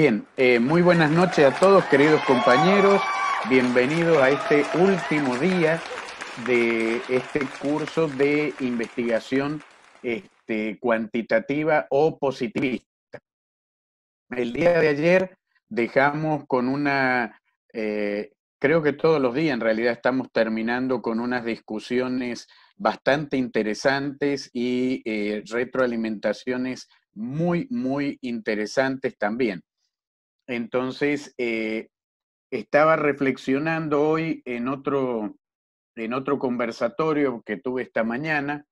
Bien, eh, muy buenas noches a todos, queridos compañeros. Bienvenidos a este último día de este curso de investigación este, cuantitativa o positivista. El día de ayer dejamos con una, eh, creo que todos los días en realidad estamos terminando con unas discusiones bastante interesantes y eh, retroalimentaciones muy, muy interesantes también. Entonces, eh, estaba reflexionando hoy en otro, en otro conversatorio que tuve esta mañana,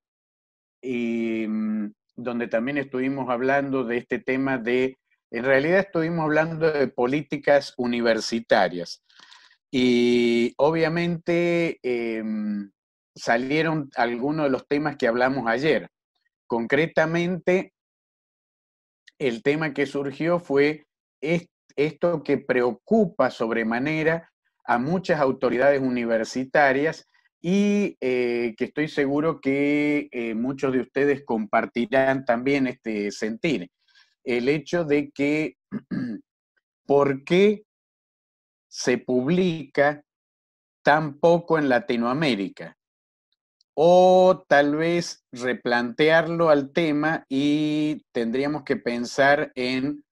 mm, donde también estuvimos hablando de este tema de, en realidad estuvimos hablando de políticas universitarias. Y obviamente eh, mm, salieron algunos de los temas que hablamos ayer. Concretamente, el tema que surgió fue, este esto que preocupa sobremanera a muchas autoridades universitarias y eh, que estoy seguro que eh, muchos de ustedes compartirán también este sentir, el hecho de que por qué se publica tan poco en Latinoamérica, o tal vez replantearlo al tema y tendríamos que pensar en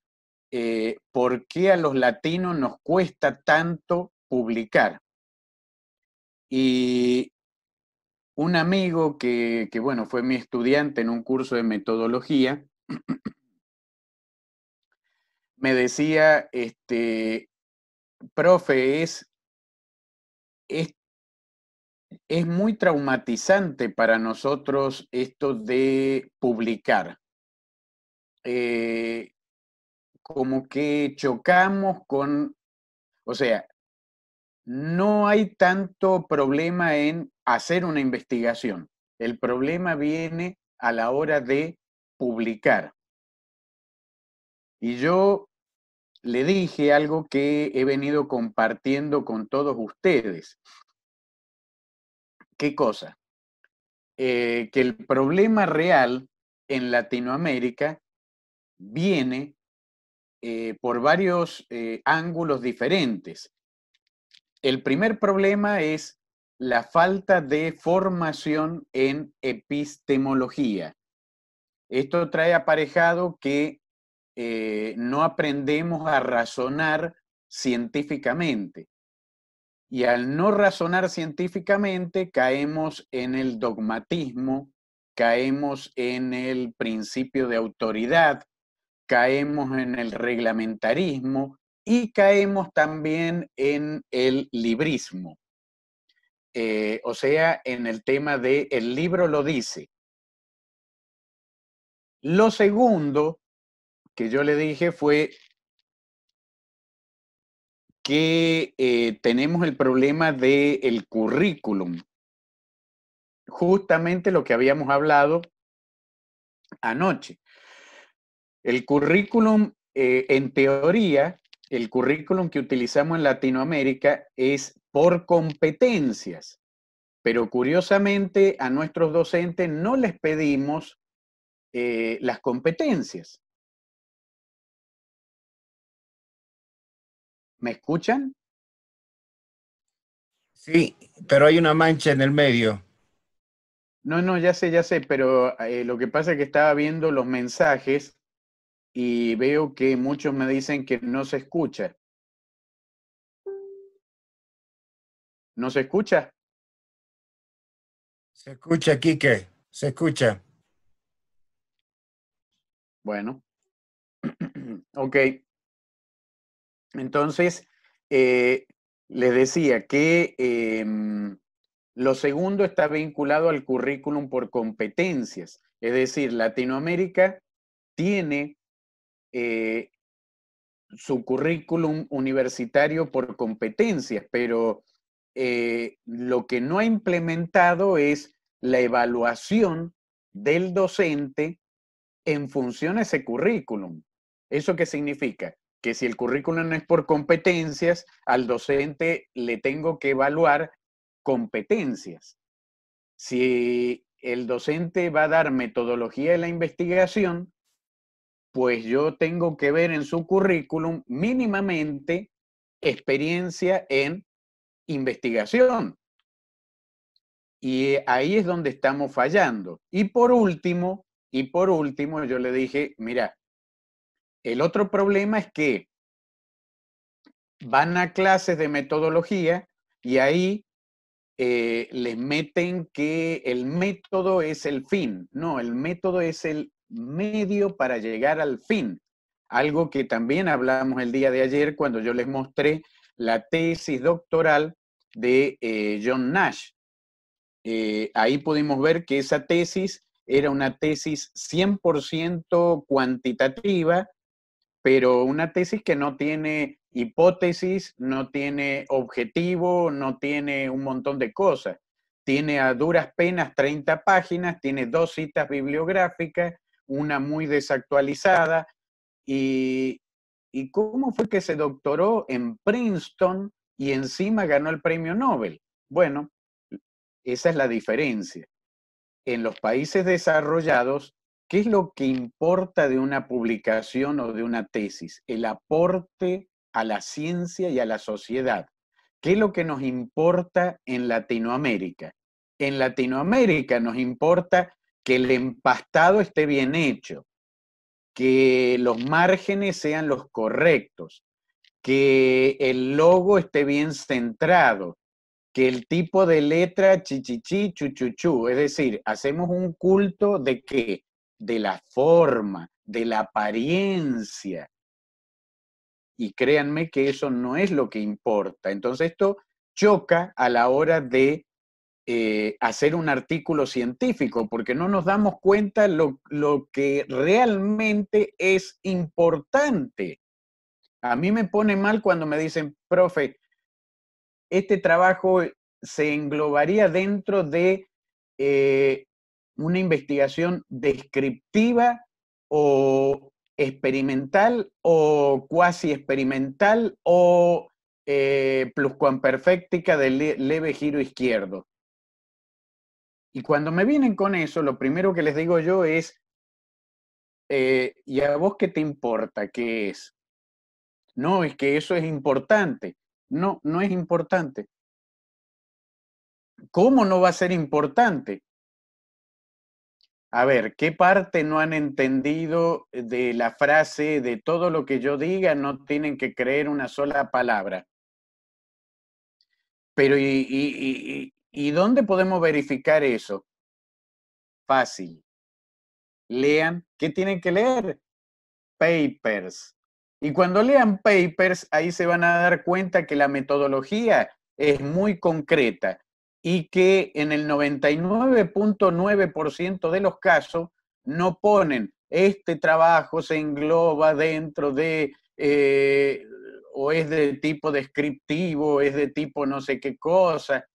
eh, por qué a los latinos nos cuesta tanto publicar. Y un amigo que, bueno, fue mi estudiante en un curso de metodología, me decía, este, profe, es, es muy traumatizante para nosotros esto de publicar. Eh, como que chocamos con, o sea, no hay tanto problema en hacer una investigación. El problema viene a la hora de publicar. Y yo le dije algo que he venido compartiendo con todos ustedes. ¿Qué cosa? Eh, que el problema real en Latinoamérica viene eh, por varios eh, ángulos diferentes. El primer problema es la falta de formación en epistemología. Esto trae aparejado que eh, no aprendemos a razonar científicamente. Y al no razonar científicamente, caemos en el dogmatismo, caemos en el principio de autoridad, caemos en el reglamentarismo y caemos también en el librismo. Eh, o sea, en el tema de el libro lo dice. Lo segundo que yo le dije fue que eh, tenemos el problema del el currículum. Justamente lo que habíamos hablado anoche. El currículum, eh, en teoría, el currículum que utilizamos en Latinoamérica es por competencias, pero curiosamente a nuestros docentes no les pedimos eh, las competencias. ¿Me escuchan? Sí, pero hay una mancha en el medio. No, no, ya sé, ya sé, pero eh, lo que pasa es que estaba viendo los mensajes y veo que muchos me dicen que no se escucha. ¿No se escucha? Se escucha, Quique, se escucha. Bueno, ok. Entonces, eh, les decía que em, lo segundo está vinculado al currículum por competencias, es decir, Latinoamérica tiene eh, su currículum universitario por competencias, pero eh, lo que no ha implementado es la evaluación del docente en función a ese currículum. ¿Eso qué significa? Que si el currículum no es por competencias, al docente le tengo que evaluar competencias. Si el docente va a dar metodología de la investigación, pues yo tengo que ver en su currículum mínimamente experiencia en investigación. Y ahí es donde estamos fallando. Y por último, y por último, yo le dije, mira, el otro problema es que van a clases de metodología y ahí eh, les meten que el método es el fin. No, el método es el medio para llegar al fin. Algo que también hablamos el día de ayer cuando yo les mostré la tesis doctoral de eh, John Nash. Eh, ahí pudimos ver que esa tesis era una tesis 100% cuantitativa, pero una tesis que no tiene hipótesis, no tiene objetivo, no tiene un montón de cosas. Tiene a duras penas 30 páginas, tiene dos citas bibliográficas una muy desactualizada. Y, ¿Y cómo fue que se doctoró en Princeton y encima ganó el premio Nobel? Bueno, esa es la diferencia. En los países desarrollados, ¿qué es lo que importa de una publicación o de una tesis? El aporte a la ciencia y a la sociedad. ¿Qué es lo que nos importa en Latinoamérica? En Latinoamérica nos importa que el empastado esté bien hecho, que los márgenes sean los correctos, que el logo esté bien centrado, que el tipo de letra chichichi, chuchuchu, es decir, hacemos un culto de qué? De la forma, de la apariencia. Y créanme que eso no es lo que importa. Entonces esto choca a la hora de eh, hacer un artículo científico, porque no nos damos cuenta lo, lo, que realmente es importante. A mí me pone mal cuando me dicen, profe, este trabajo se englobaría dentro de eh, una investigación descriptiva o experimental o cuasi experimental o eh, pluscuamperfectica de leve giro izquierdo. Y cuando me vienen con eso, lo primero que les digo yo es, eh, ¿y a vos qué te importa qué es? No, es que eso es importante. No, no es importante. ¿Cómo no va a ser importante? A ver, ¿qué parte no han entendido de la frase de todo lo que yo diga no tienen que creer una sola palabra? Pero y, ¿Y dónde podemos verificar eso? Fácil. Lean, ¿qué tienen que leer? Papers. Y cuando lean papers, ahí se van a dar cuenta que la metodología es muy concreta y que en el 99.9% de los casos no ponen este trabajo se engloba dentro de eh, o es de tipo descriptivo, es de tipo no sé qué cosa.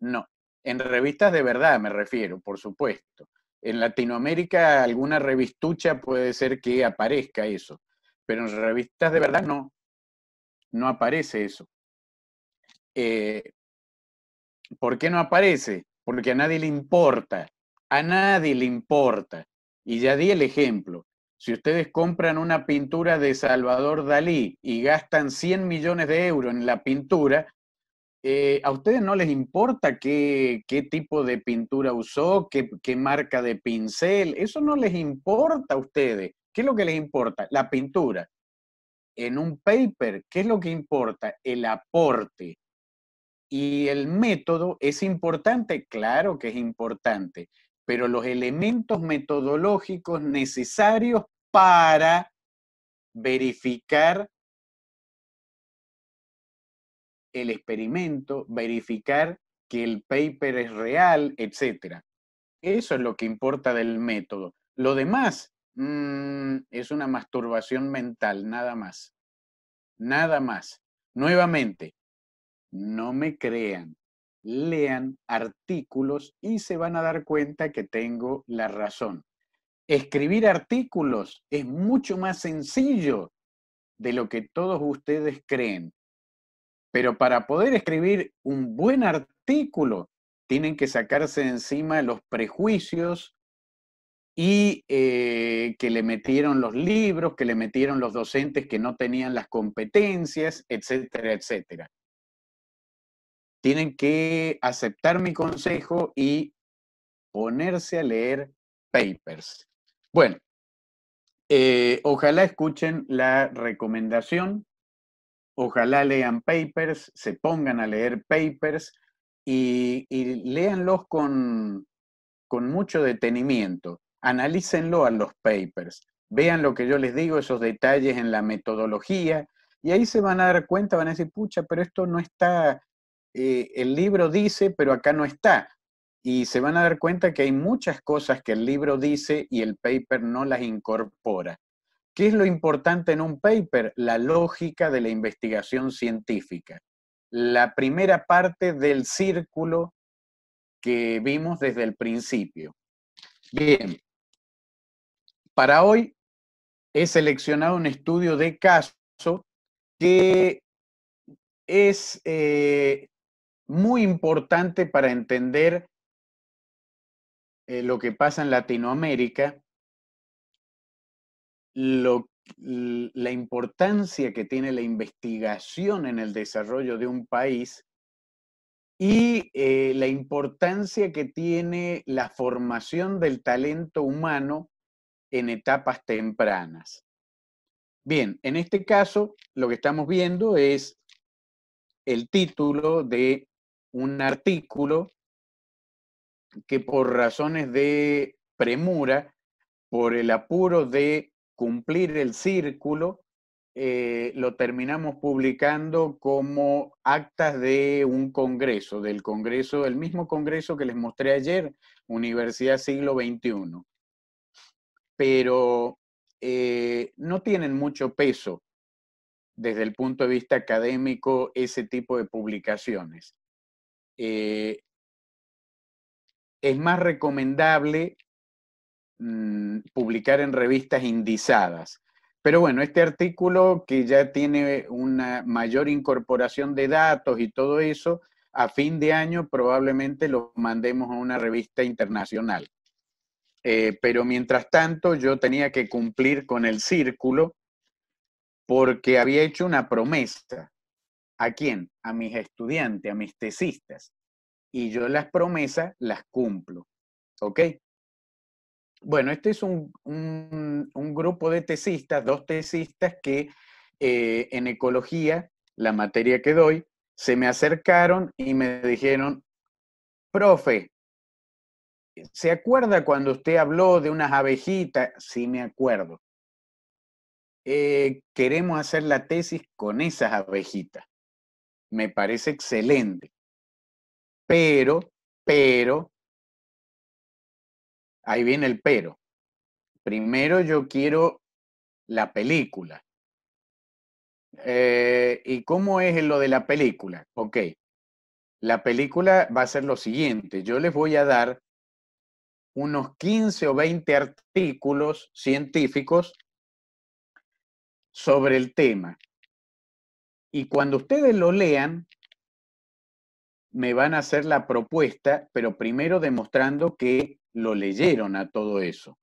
No, en revistas de verdad me refiero, por supuesto. En Latinoamérica alguna revistucha puede ser que aparezca eso, pero en revistas de verdad no, no aparece eso. Eh, ¿Por qué no aparece? Porque a nadie le importa, a nadie le importa. Y ya di el ejemplo. Si ustedes compran una pintura de Salvador Dalí y gastan 100 millones de euros en la pintura, eh, ¿A ustedes no les importa qué, tipo de pintura usó, qué, qué, marca de pincel? Eso no les importa a ustedes. ¿Qué es lo que les importa? La pintura. En un paper, ¿qué es lo que importa? El aporte. Y el método es importante, claro que es importante, pero los elementos metodológicos necesarios para verificar el experimento, verificar que el paper es real, etc. Eso es lo que importa del método. Lo demás mm, es una masturbación mental, nada más. Nada más. Nuevamente, no me crean, lean artículos y se van a dar cuenta que tengo la razón. Escribir artículos es mucho más sencillo de lo que todos ustedes creen. Pero para poder escribir un buen artículo, tienen que sacarse de encima los prejuicios y eh, que le metieron los libros, que le metieron los docentes que no tenían las competencias, etcétera, etcétera. Tienen que aceptar mi consejo y ponerse a leer papers. Bueno, eh, ojalá escuchen la recomendación Ojalá lean papers, se pongan a leer papers y, y léanlos con, mucho detenimiento. Analícenlo a los papers, vean lo que yo les digo, esos detalles en la metodología, y ahí se van a dar cuenta, van a decir, pucha, pero esto no está, eh, el libro dice, pero acá no está. Y se van a dar cuenta que hay muchas cosas que el libro dice y el paper no las incorpora. ¿Qué es lo importante en un paper? La lógica de la investigación científica. La primera parte del círculo que vimos desde el principio. Bien, para hoy he seleccionado un estudio de caso que es eh, muy importante para entender eh, lo que pasa en Latinoamérica la importancia que tiene la investigación en el desarrollo de un país y eh, la importancia que tiene la formación del talento humano en etapas tempranas. Bien, en este caso lo que estamos viendo es el título de un artículo que por razones de premura, por el apuro de cumplir el círculo, eh, lo terminamos publicando como actas de un congreso, del congreso, del mismo congreso que les mostré ayer, Universidad Siglo XXI. Pero eh, no tienen mucho peso desde el punto de vista académico ese tipo de publicaciones. Eh, es más recomendable Mm, publicar en revistas indizadas. Pero bueno, este artículo que ya tiene una mayor incorporación de datos y todo eso, a fin de año probablemente lo mandemos a una revista internacional. Eh, pero mientras tanto yo tenía que cumplir con el círculo porque había hecho una promesa. ¿A quién? A mis estudiantes, a mis tesistas. Y yo las promesas las cumplo. ¿Ok? Bueno, este es un, un, grupo de tesistas, dos tesistas que eh, en ecología, la materia que doy, se me acercaron y me dijeron, profe, ¿se acuerda cuando usted habló de unas abejitas? Sí, me acuerdo. Eh, queremos hacer la tesis con esas abejitas. Me parece excelente. Pero, pero, ahí viene el pero. Primero yo quiero la película. Eh, ¿Y cómo es lo de la película? Ok, la película va a ser lo siguiente. Yo les voy a dar unos 15 o 20 artículos científicos sobre el tema. Y cuando ustedes lo lean, me van a hacer la propuesta, pero primero demostrando que lo leyeron a todo eso.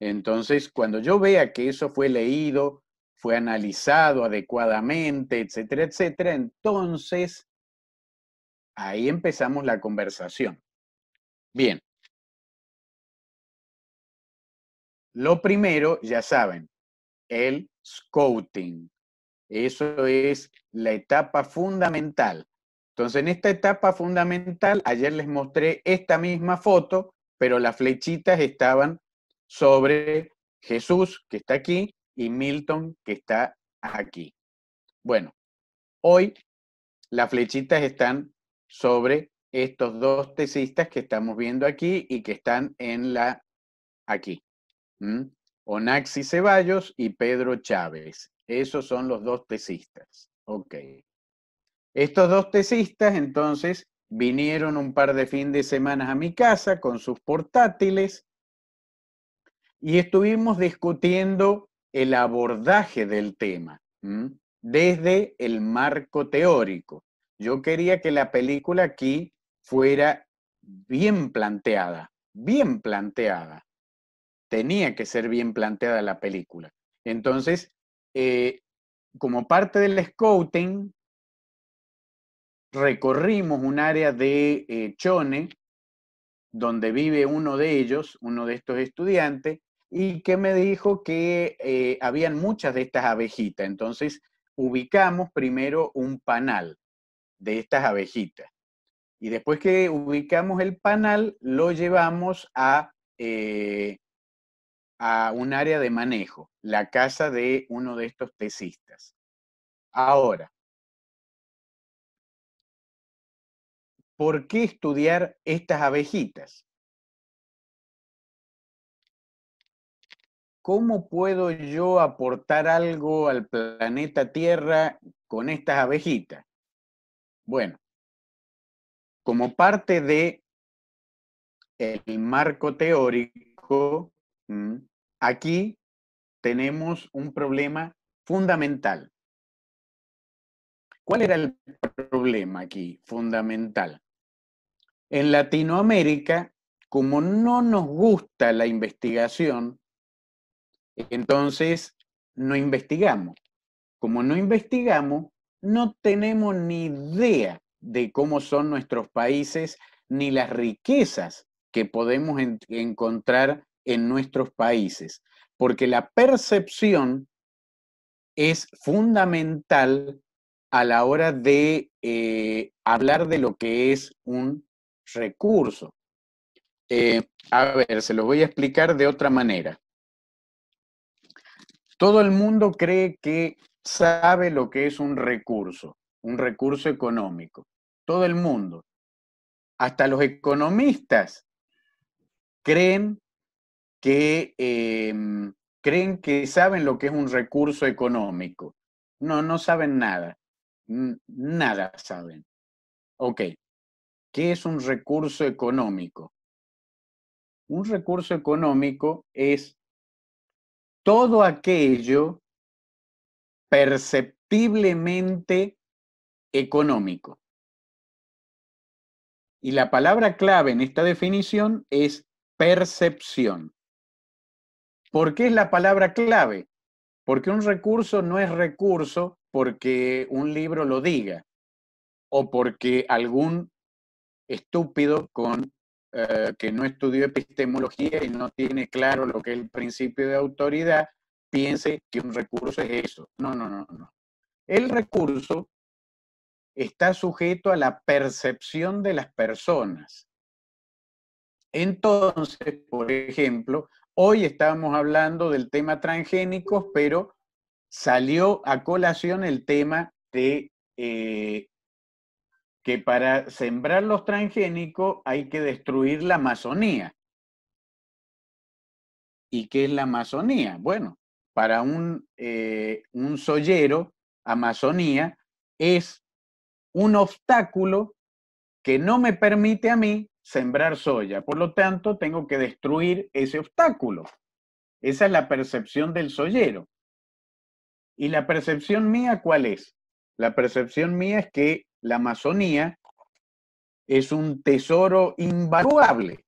Entonces, cuando yo vea que eso fue leído, fue analizado adecuadamente, etcétera, etcétera, entonces ahí empezamos la conversación. Bien. Lo primero, ya saben, el scouting. Eso es la etapa fundamental. Entonces, en esta etapa fundamental, ayer les mostré esta misma foto, pero las flechitas estaban sobre Jesús, que está aquí, y Milton, que está aquí. Bueno, hoy las flechitas están sobre estos dos tesistas que estamos viendo aquí y que están en la aquí. Onaxis Onaxi Ceballos y Pedro Chávez. Esos son los dos tesistas. Ok. Estos dos tesistas entonces vinieron un par de fin de semana a mi casa con sus portátiles y estuvimos discutiendo el abordaje del tema desde el marco teórico. Yo quería que la película aquí fuera bien planteada, bien planteada. Tenía que ser bien planteada la película. Entonces, eh, como parte del scouting, recorrimos un área de eh, Chone, donde vive uno de ellos, uno de estos estudiantes, y que me dijo que eh, habían muchas de estas abejitas. Entonces, ubicamos primero un panal de estas abejitas. Y después que ubicamos el panal, lo llevamos a, eh, a un área de manejo, la casa de uno de estos tesistas. Ahora, ¿por qué estudiar estas abejitas? ¿Cómo puedo yo aportar algo al planeta Tierra con estas abejitas? Bueno, como parte de el marco teórico, mm, aquí tenemos un problema fundamental. ¿Cuál era el problema aquí fundamental? En Latinoamérica, como no nos gusta la investigación, entonces no investigamos. Como no investigamos, no tenemos ni idea de cómo son nuestros países ni las riquezas que podemos encontrar en nuestros países, porque la percepción es fundamental a la hora de eh, hablar de lo que es un recurso. Eh, a ver, se lo voy a explicar de otra manera. Todo el mundo cree que sabe lo que es un recurso, un recurso económico. Todo el mundo. Hasta los economistas creen que, em, creen que saben lo que es un recurso económico. No, no saben nada. Nada saben. Ok, ¿Qué es un recurso económico? Un recurso económico es todo aquello perceptiblemente económico. Y la palabra clave en esta definición es percepción. ¿Por qué es la palabra clave? Porque un recurso no es recurso porque un libro lo diga o porque algún estúpido con eh, que no estudió epistemología y no tiene claro lo que es el principio de autoridad, piense que un recurso es eso. No, no, no, no. El recurso está sujeto a la percepción de las personas. Entonces, por ejemplo, hoy estábamos hablando del tema transgénicos, pero salió a colación el tema de eh, que para sembrar los transgénicos hay que destruir la Amazonía. ¿Y qué es la Amazonía? Bueno, para un, eh, un soyero, Amazonía es un obstáculo que no me permite a mí sembrar soya. Por lo tanto, tengo que destruir ese obstáculo. Esa es la percepción del soyero. ¿Y la percepción mía cuál es? La percepción mía es que la Amazonía es un tesoro invaluable,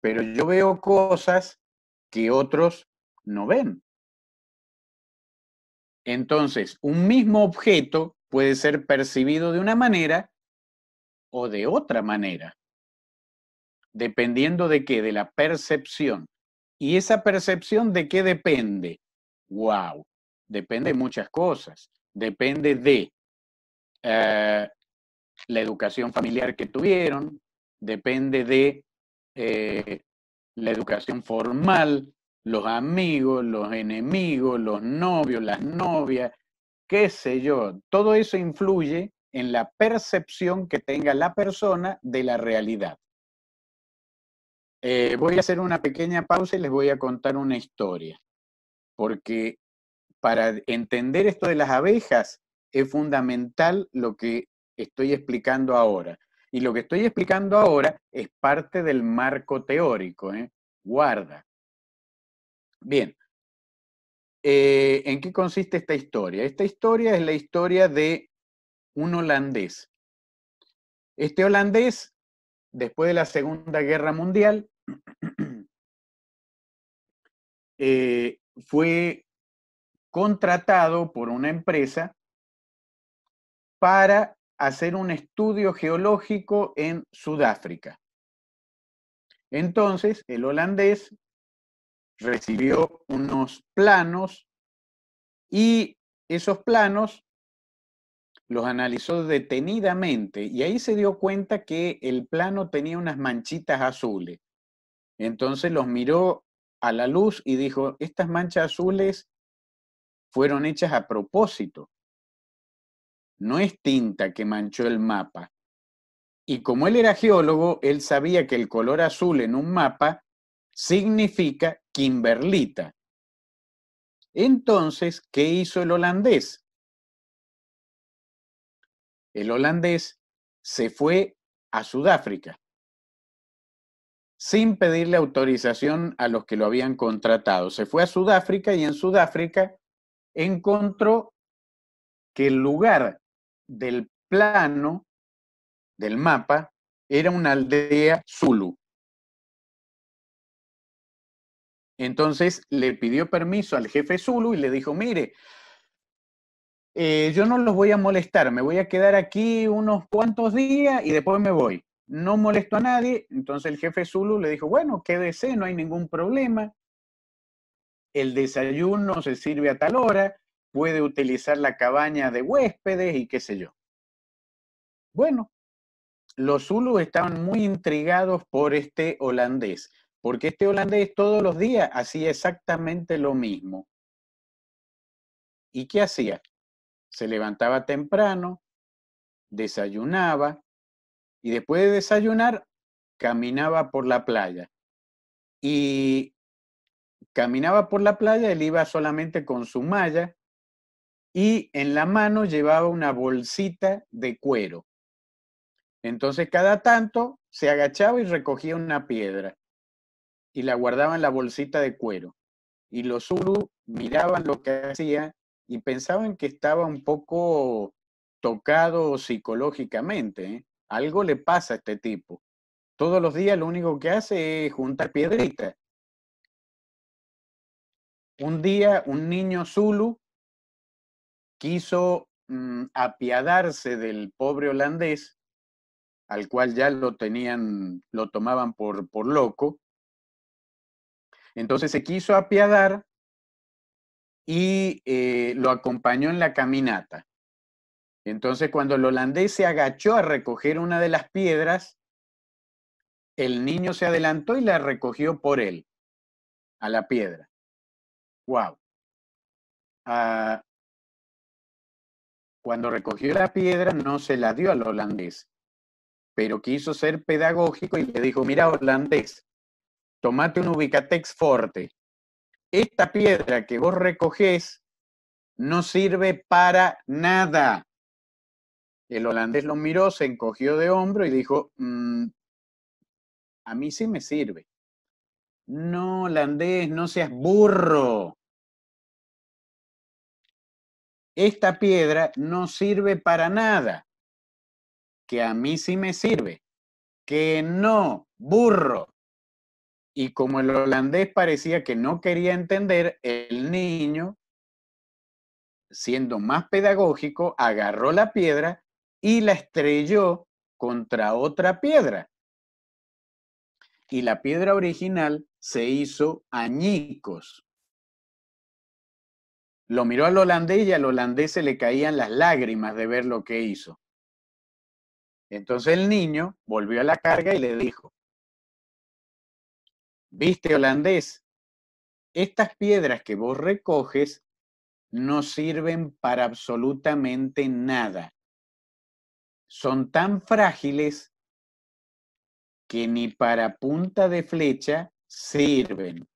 pero yo veo cosas que otros no ven. Entonces, un mismo objeto puede ser percibido de una manera o de otra manera, dependiendo de qué, de la percepción. ¿Y esa percepción de qué depende? ¡Wow! Depende de muchas cosas. Depende de eh, la educación familiar que tuvieron, depende de eh, la educación formal, los amigos, los enemigos, los novios, las novias, qué sé yo. Todo eso influye en la percepción que tenga la persona de la realidad. Eh, voy a hacer una pequeña pausa y les voy a contar una historia, porque para entender esto de las abejas es fundamental lo que estoy explicando ahora. Y lo que estoy explicando ahora es parte del marco teórico. ¿eh? Guarda. Bien. Eh, ¿En qué consiste esta historia? Esta historia es la historia de un holandés. Este holandés, después de la Segunda Guerra Mundial, eh, fue contratado por una empresa para hacer un estudio geológico en Sudáfrica. Entonces, el holandés recibió unos planos y esos planos los analizó detenidamente y ahí se dio cuenta que el plano tenía unas manchitas azules. Entonces los miró a la luz y dijo, estas manchas azules fueron hechas a propósito no es tinta que manchó el mapa. Y como él era geólogo, él sabía que el color azul en un mapa significa kimberlita. Entonces, ¿qué hizo el holandés? El holandés se fue a Sudáfrica sin pedirle autorización a los que lo habían contratado. Se fue a Sudáfrica y en Sudáfrica encontró que el lugar del plano del mapa era una aldea Zulu. Entonces le pidió permiso al jefe Zulu y le dijo, mire, eh, yo no los voy a molestar, me voy a quedar aquí unos cuantos días y después me voy. No molesto a nadie. Entonces el jefe Zulu le dijo, bueno, quédese, no hay ningún problema. El desayuno se sirve a tal hora, puede utilizar la cabaña de huéspedes y qué sé yo. Bueno, los Zulus estaban muy intrigados por este holandés, porque este holandés todos los días hacía exactamente lo mismo. ¿Y qué hacía? Se levantaba temprano, desayunaba y después de desayunar caminaba por la playa. Y caminaba por la playa, él iba solamente con su malla y en la mano llevaba una bolsita de cuero. Entonces cada tanto se agachaba y recogía una piedra y la guardaba en la bolsita de cuero. Y los Zulu miraban lo que hacía y pensaban que estaba un poco tocado psicológicamente. ¿eh? Algo le pasa a este tipo. Todos los días lo único que hace es juntar piedritas. Un día un niño Zulu quiso mm, apiadarse del pobre holandés, al cual ya lo tenían, lo tomaban por, por loco. Entonces se quiso apiadar y eh, lo acompañó en la caminata. Entonces cuando el holandés se agachó a recoger una de las piedras, el niño se adelantó y la recogió por él, a la piedra. ¡Wow! Cuando recogió la piedra no se la dio al holandés, pero quiso ser pedagógico y le dijo, mira holandés, tomate un ubicatex forte. Esta piedra que vos recogés no sirve para nada. El holandés lo miró, se encogió de hombro y dijo, mm, a mí sí me sirve. No, holandés, no seas burro esta piedra no sirve para nada, que a mí sí me sirve, que no, burro. Y como el holandés parecía que no quería entender, el niño, siendo más pedagógico, agarró la piedra y la estrelló contra otra piedra. Y la piedra original se hizo añicos. Lo miró al holandés y al holandés se le caían las lágrimas de ver lo que hizo. Entonces el niño volvió a la carga y le dijo, viste holandés, estas piedras que vos recoges no sirven para absolutamente nada. Son tan frágiles que ni para punta de flecha sirven.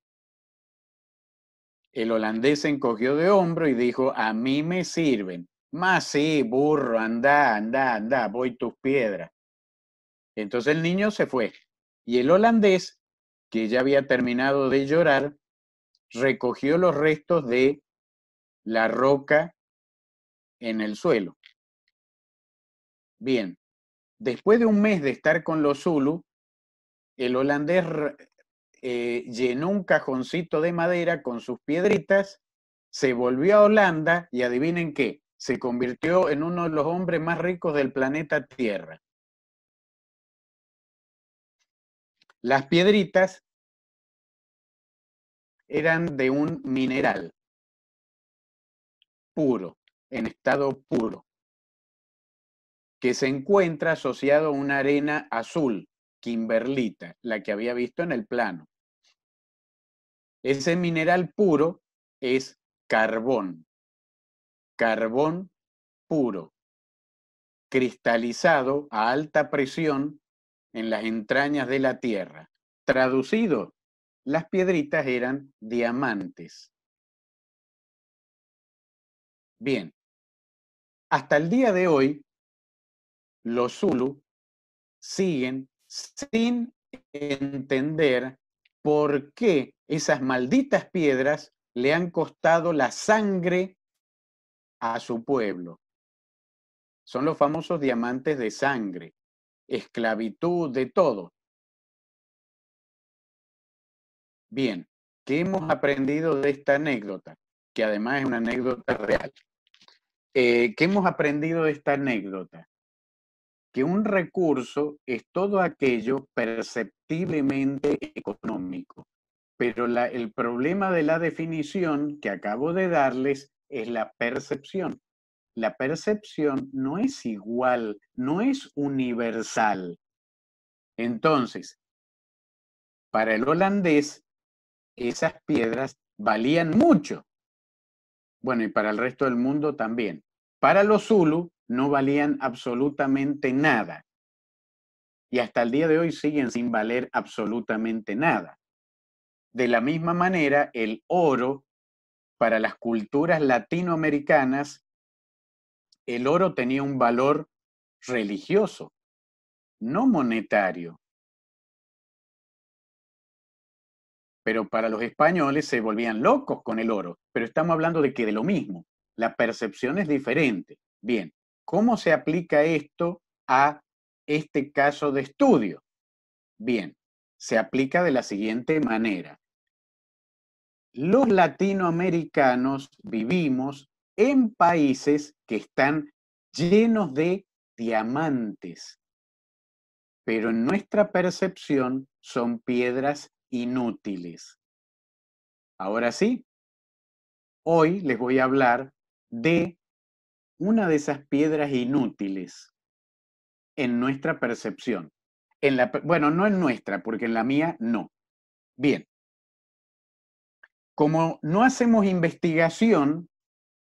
El holandés se encogió de hombro y dijo, a mí me sirven. Más sí, burro, anda, anda, anda, voy tus piedras. Entonces el niño se fue y el holandés, que ya había terminado de llorar, recogió los restos de la roca en el suelo. Bien, después de un mes de estar con los Zulu, el holandés eh, llenó un cajoncito de madera con sus piedritas, se volvió a Holanda y adivinen qué, se convirtió en uno de los hombres más ricos del planeta Tierra. Las piedritas eran de un mineral puro, en estado puro, que se encuentra asociado a una arena azul, kimberlita, la que había visto en el plano. Ese mineral puro es carbón. Carbón puro, cristalizado a alta presión en las entrañas de la Tierra. Traducido, las piedritas eran diamantes. Bien, hasta el día de hoy, los Zulu siguen sin entender por qué esas malditas piedras le han costado la sangre a su pueblo. Son los famosos diamantes de sangre, esclavitud, de todo. Bien, ¿qué hemos aprendido de esta anécdota? Que además es una anécdota real. Eh, ¿Qué hemos aprendido de esta anécdota? que un recurso es todo aquello perceptiblemente económico, pero el problema de la definición que acabo de darles es la percepción. La percepción no es igual, no es universal. Entonces, para el holandés, esas piedras valían mucho. Bueno, y para el resto del mundo también. Para los Zulu, no valían absolutamente nada. Y hasta el día de hoy siguen sin valer absolutamente nada. De la misma manera, el oro, para las culturas latinoamericanas, el oro tenía un valor religioso, no monetario. Pero para los españoles se volvían locos con el oro. Pero estamos hablando de que de lo mismo. La percepción es diferente. Bien, ¿Cómo se aplica esto a este caso de estudio? Bien, se aplica de la siguiente manera. Los latinoamericanos vivimos en países que están llenos de diamantes, pero en nuestra percepción son piedras inútiles. Ahora sí, hoy les voy a hablar de una de esas piedras inútiles en nuestra percepción. En la, bueno, no en nuestra, porque en la mía no. Bien. Como no hacemos investigación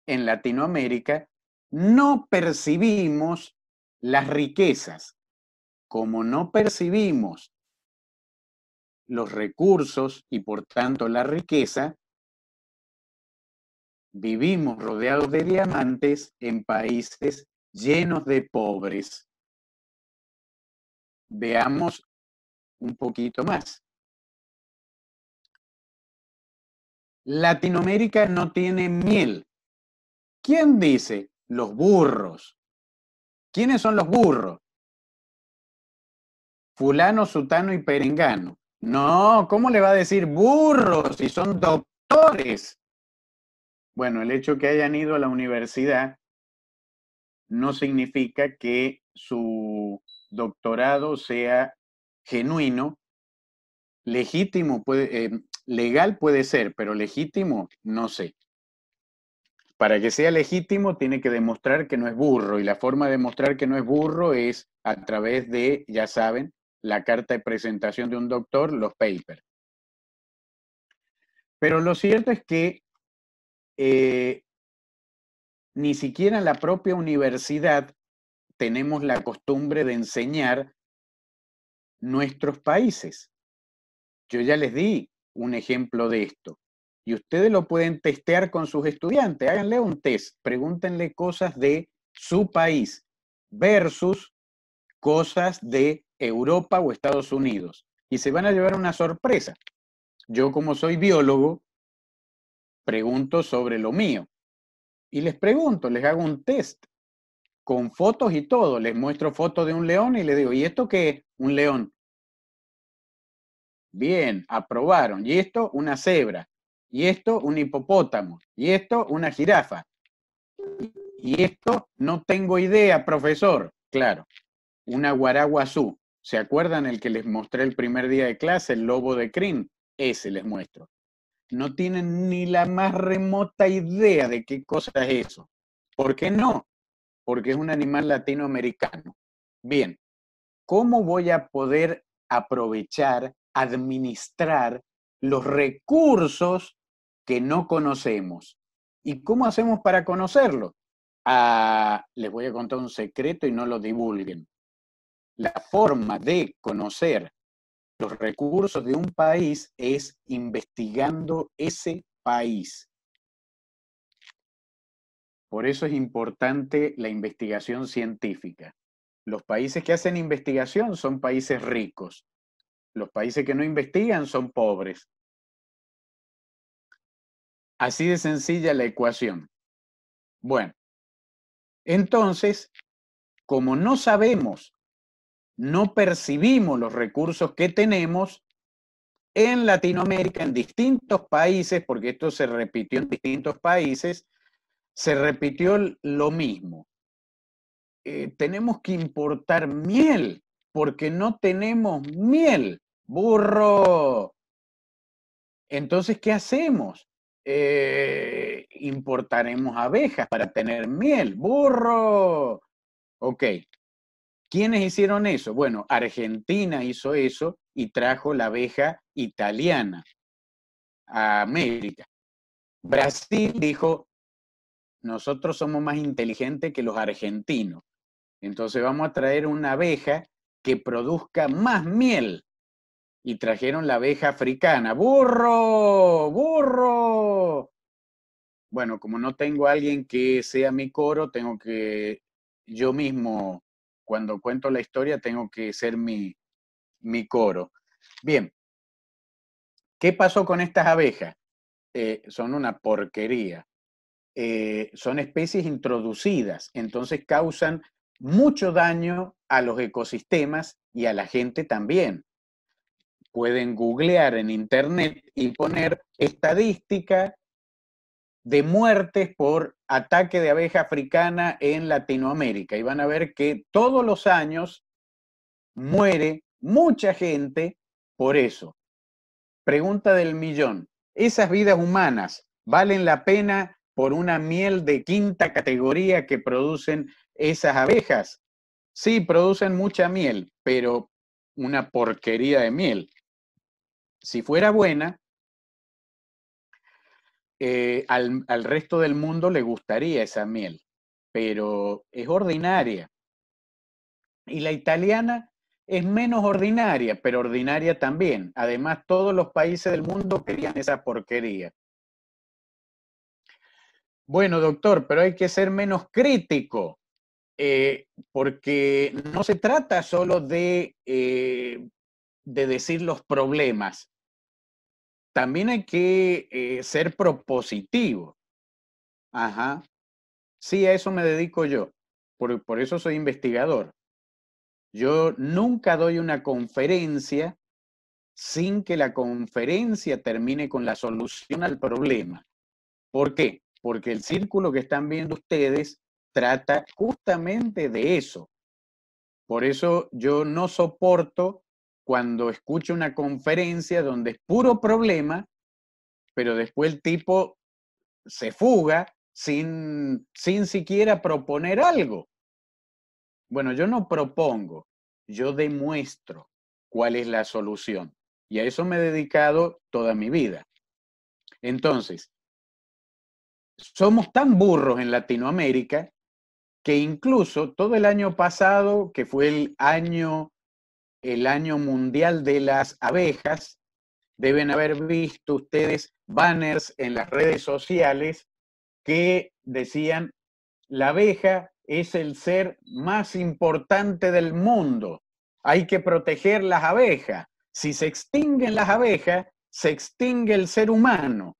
en Latinoamérica, no percibimos las riquezas. Como no percibimos los recursos y por tanto la riqueza, vivimos rodeados de diamantes en países llenos de pobres. Veamos un poquito más. Latinoamérica no tiene miel. ¿Quién dice? Los burros. ¿Quiénes son los burros? Fulano, Sutano y Perengano. No, ¿cómo le va a decir burros si son doctores? Bueno, el hecho que hayan ido a la universidad no significa que su doctorado sea genuino, legítimo, puede, em, legal puede ser, pero legítimo no sé. Para que sea legítimo tiene que demostrar que no es burro y la forma de demostrar que no es burro es a través de, ya saben, la carta de presentación de un doctor, los papers. Pero lo cierto es que eh, ni siquiera en la propia universidad tenemos la costumbre de enseñar nuestros países. Yo ya les di un ejemplo de esto. Y ustedes lo pueden testear con sus estudiantes. Háganle un test. Pregúntenle cosas de su país versus cosas de Europa o Estados Unidos. Y se van a llevar una sorpresa. Yo como soy biólogo, pregunto sobre lo mío. Y les pregunto, les hago un test con fotos y todo. Les muestro fotos de un león y les digo, ¿y esto qué es? Un león. Bien, aprobaron. Y esto, una cebra. Y esto, un hipopótamo. Y esto, una jirafa. Y esto, no tengo idea, profesor. Claro, una guaraguazú. ¿Se acuerdan el que les mostré el primer día de clase, el lobo de crin? Ese les muestro no tienen ni la más remota idea de qué cosa es eso. ¿Por qué no? Porque es un animal latinoamericano. Bien, ¿cómo voy a poder aprovechar, administrar los recursos que no conocemos? ¿Y cómo hacemos para conocerlo? Ah, les voy a contar un secreto y no lo divulguen. La forma de conocer los recursos de un país es investigando ese país. Por eso es importante la investigación científica. Los países que hacen investigación son países ricos. Los países que no investigan son pobres. Así de sencilla la ecuación. Bueno, entonces, como no sabemos no percibimos los recursos que tenemos en Latinoamérica, en distintos países, porque esto se repitió en distintos países, se repitió lo mismo. Eh, tenemos que importar miel, porque no tenemos miel, burro. Entonces, ¿qué hacemos? Eh, importaremos abejas para tener miel, burro. Ok, ¿Quiénes hicieron eso? Bueno, Argentina hizo eso y trajo la abeja italiana a América. Brasil dijo, nosotros somos más inteligentes que los argentinos, entonces vamos a traer una abeja que produzca más miel. Y trajeron la abeja africana. ¡Burro! ¡Burro! Bueno, como no tengo alguien que sea mi coro, tengo que yo mismo cuando cuento la historia tengo que ser mi, mi coro. Bien, ¿qué pasó con estas abejas? Eh, son una porquería. Eh, son especies introducidas, entonces causan mucho daño a los ecosistemas y a la gente también. Pueden googlear en internet y poner estadística de muertes por ataque de abeja africana en Latinoamérica. Y van a ver que todos los años muere mucha gente por eso. Pregunta del millón. ¿Esas vidas humanas valen la pena por una miel de quinta categoría que producen esas abejas? Sí, producen mucha miel, pero una porquería de miel. Si fuera buena, eh, al, resto del mundo le gustaría esa miel, pero es ordinaria. Y la italiana es menos ordinaria, pero ordinaria también. Además, todos los países del mundo querían esa porquería. Bueno, doctor, pero hay que ser menos crítico, eh, porque no se trata solo de, eh, de decir los problemas, también hay que eh, ser propositivo. Ajá. Sí, a eso me dedico yo. por eso soy investigador. Yo nunca doy una conferencia sin que la conferencia termine con la solución al problema. ¿Por qué? Porque el círculo que están viendo ustedes trata justamente de eso. Por eso yo no soporto cuando escucho una conferencia donde es puro problema, pero después el tipo se fuga sin, sin siquiera proponer algo. Bueno, yo no propongo, yo demuestro cuál es la solución. Y a eso me he dedicado toda mi vida. Entonces, somos tan burros en Latinoamérica que incluso todo el año pasado, que fue el año el Año Mundial de las Abejas, deben haber visto ustedes banners en las redes sociales que decían, la abeja es el ser más importante del mundo, hay que proteger las abejas. Si se extinguen las abejas, se extingue el ser humano.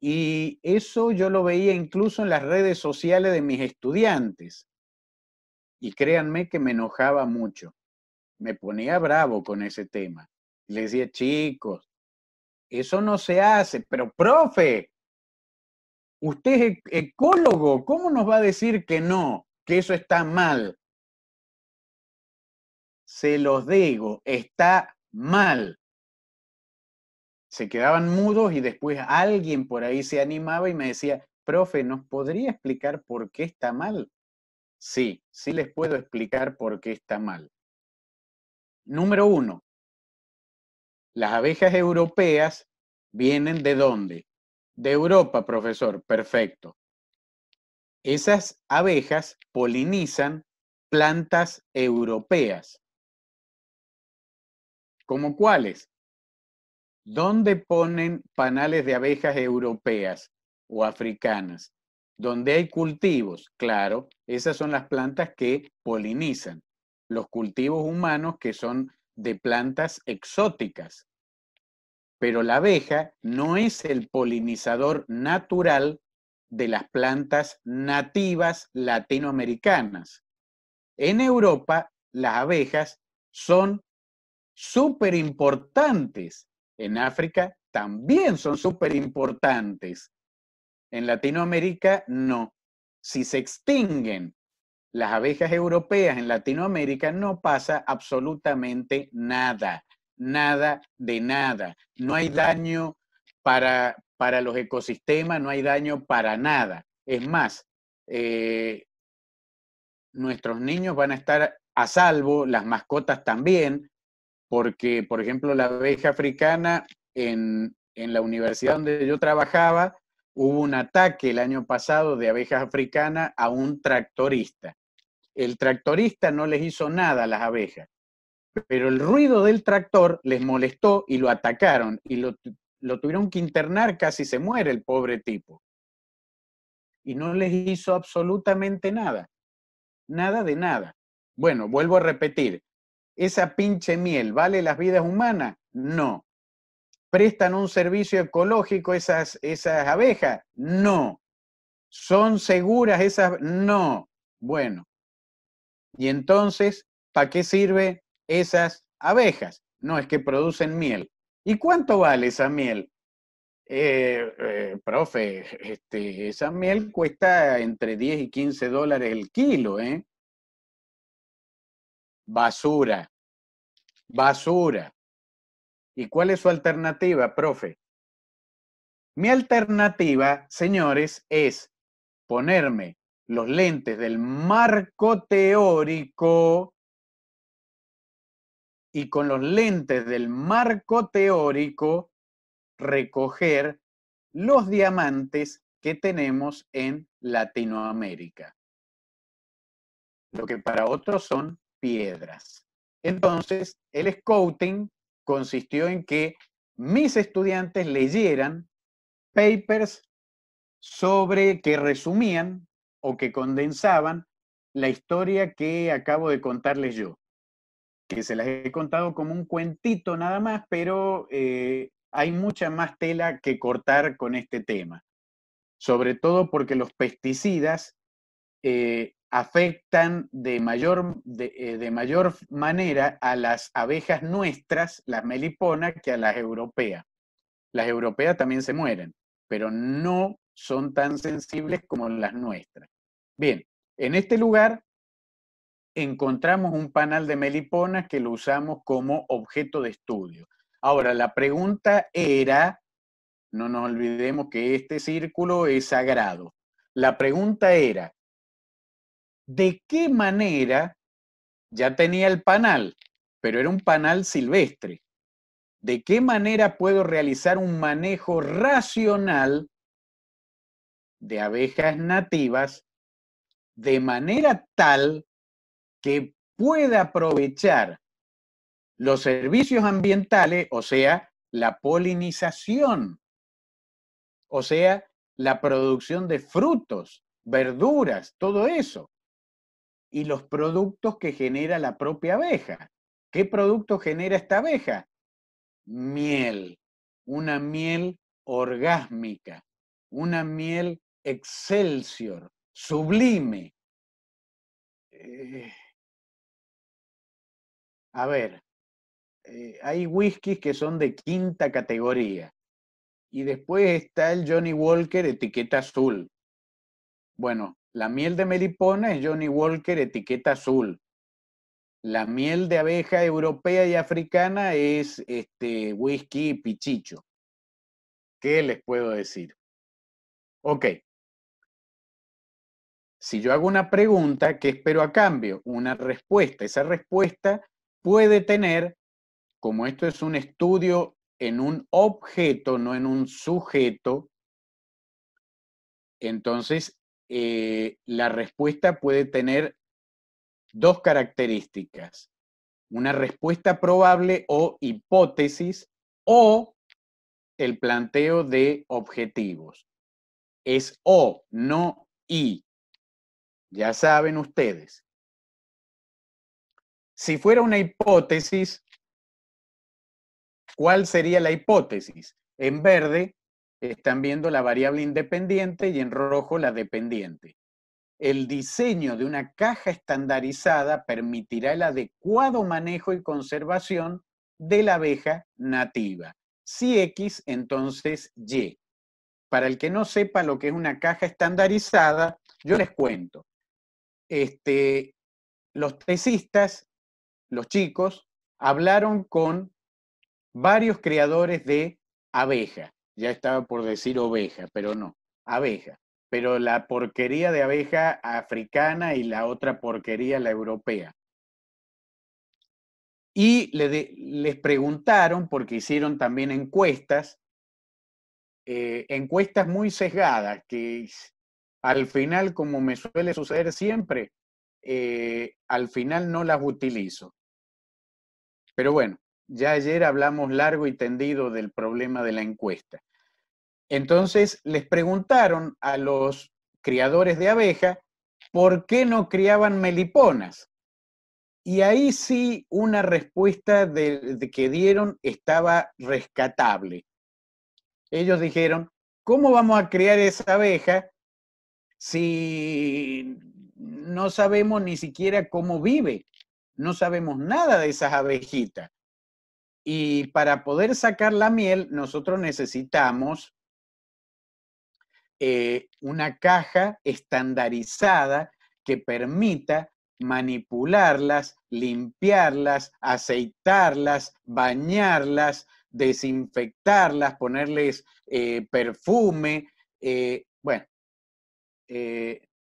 Y eso yo lo veía incluso en las redes sociales de mis estudiantes y créanme que me enojaba mucho. Me ponía bravo con ese tema. Le decía, chicos, eso no se hace, pero profe, usted es ecólogo, ¿cómo nos va a decir que no, que eso está mal? Se los digo, está mal. Se quedaban mudos y después alguien por ahí se animaba y me decía, profe, ¿nos podría explicar por qué está mal? Sí, sí les puedo explicar por qué está mal. Número uno, las abejas europeas vienen de dónde? De Europa, profesor, perfecto. Esas abejas polinizan plantas europeas. ¿Como cuáles? ¿Dónde ponen panales de abejas europeas o africanas? Donde hay cultivos, claro, esas son las plantas que polinizan. Los cultivos humanos que son de plantas exóticas. Pero la abeja no es el polinizador natural de las plantas nativas latinoamericanas. En Europa, las abejas son súper importantes. En África también son súper importantes. En Latinoamérica no. Si se extinguen las abejas europeas en Latinoamérica no pasa absolutamente nada, nada de nada. No hay daño para, para los ecosistemas, no hay daño para nada. Es más, eh, nuestros niños van a estar a salvo, las mascotas también, porque, por ejemplo, la abeja africana en, en la universidad donde yo trabajaba, hubo un ataque el año pasado de abejas africanas a un tractorista. El tractorista no les hizo nada a las abejas, pero el ruido del tractor les molestó y lo atacaron y lo, lo tuvieron que internar, casi se muere el pobre tipo. Y no les hizo absolutamente nada, nada de nada. Bueno, vuelvo a repetir, ¿esa pinche miel vale las vidas humanas? No, prestan un servicio ecológico esas, esas abejas? No. ¿Son seguras esas? No. Bueno. Y entonces, ¿para qué sirve esas abejas? No, es que producen miel. ¿Y cuánto vale esa miel? Eh, eh, profe, este, esa miel cuesta entre 10 y 15 dólares el kilo, ¿eh? Basura, basura. ¿Y cuál es su alternativa, profe? Mi alternativa, señores, es ponerme los lentes del marco teórico y con los lentes del marco teórico recoger los diamantes que tenemos en Latinoamérica. Lo que para otros son piedras. Entonces, el scouting consistió en que mis estudiantes leyeran papers sobre que resumían o que condensaban la historia que acabo de contarles yo, que se las he contado como un cuentito nada más, pero eh, hay mucha más tela que cortar con este tema, sobre todo porque los pesticidas eh, afectan de mayor, de, eh, de mayor manera a las abejas nuestras, las meliponas, que a las europeas. Las europeas también se mueren, pero no son tan sensibles como las nuestras. Bien, en este lugar encontramos un panal de meliponas que lo usamos como objeto de estudio. Ahora, la pregunta era, no nos olvidemos que este círculo es sagrado. La pregunta era, de qué manera ya tenía el panal, pero era un panal silvestre. ¿De qué manera puedo realizar un manejo racional de abejas nativas de manera tal que pueda aprovechar los servicios ambientales, o sea, la polinización, o sea, la producción de frutos, verduras, todo eso y los productos que genera la propia abeja. ¿Qué producto genera esta abeja? Miel, una miel orgásmica, una miel excelsior, sublime. Eh. a ver, eh, hay whiskies que son de quinta categoría y después está el Johnny Walker etiqueta azul, bueno, la miel de melipona es Johnny Walker etiqueta azul. La miel de abeja europea y africana es este, whisky pichicho. ¿Qué les puedo decir? Ok. Si yo hago una pregunta, ¿qué espero a cambio? Una respuesta. Esa respuesta puede tener, como esto es un estudio en un objeto, no en un sujeto, entonces eh, la respuesta puede tener dos características, una respuesta probable o hipótesis o el planteo de objetivos. Es o, no y. Ya saben ustedes. Si fuera una hipótesis, ¿cuál sería la hipótesis? En verde, están viendo la variable independiente y en rojo la dependiente. El diseño de una caja estandarizada permitirá el adecuado manejo y conservación de la abeja nativa. Si X, entonces Y. Para el que no sepa lo que es una caja estandarizada, yo les cuento. Este, los tesistas, los chicos, hablaron con varios creadores de abeja ya estaba por decir oveja, pero no, abeja. Pero la porquería de abeja africana y la otra porquería, la europea. Y les preguntaron, porque hicieron también encuestas, eh, encuestas muy sesgadas, que al final, como me suele suceder siempre, eh, al final no las utilizo. Pero bueno, ya ayer hablamos largo y tendido del problema de la encuesta. Entonces les preguntaron a los criadores de abeja por qué no criaban meliponas. Y ahí sí una respuesta que dieron estaba rescatable. Ellos dijeron, ¿cómo vamos a criar esa abeja si no sabemos ni siquiera cómo vive? No sabemos nada de esas abejitas. Y para poder sacar la miel, nosotros necesitamos eh, una caja estandarizada que permita manipularlas, limpiarlas, aceitarlas, bañarlas, desinfectarlas, ponerles eh, perfume. Eh, bueno,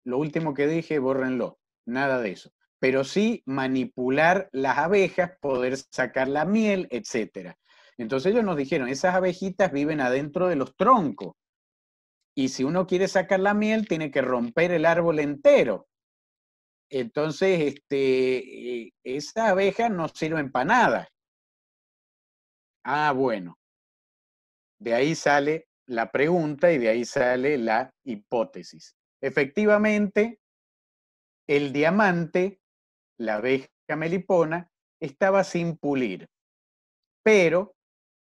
lo último que dije, bórrenlo, nada de eso pero sí manipular las abejas, poder sacar la miel, etc. Entonces ellos nos dijeron, esas abejitas viven adentro de los troncos. Y si uno quiere sacar la miel, tiene que romper el árbol entero. Entonces, este, eh, esas abejas no sirven para nada. Ah, bueno. De ahí sale la pregunta y de ahí sale la hipótesis. Efectivamente, el diamante la abeja melipona, estaba sin pulir. Pero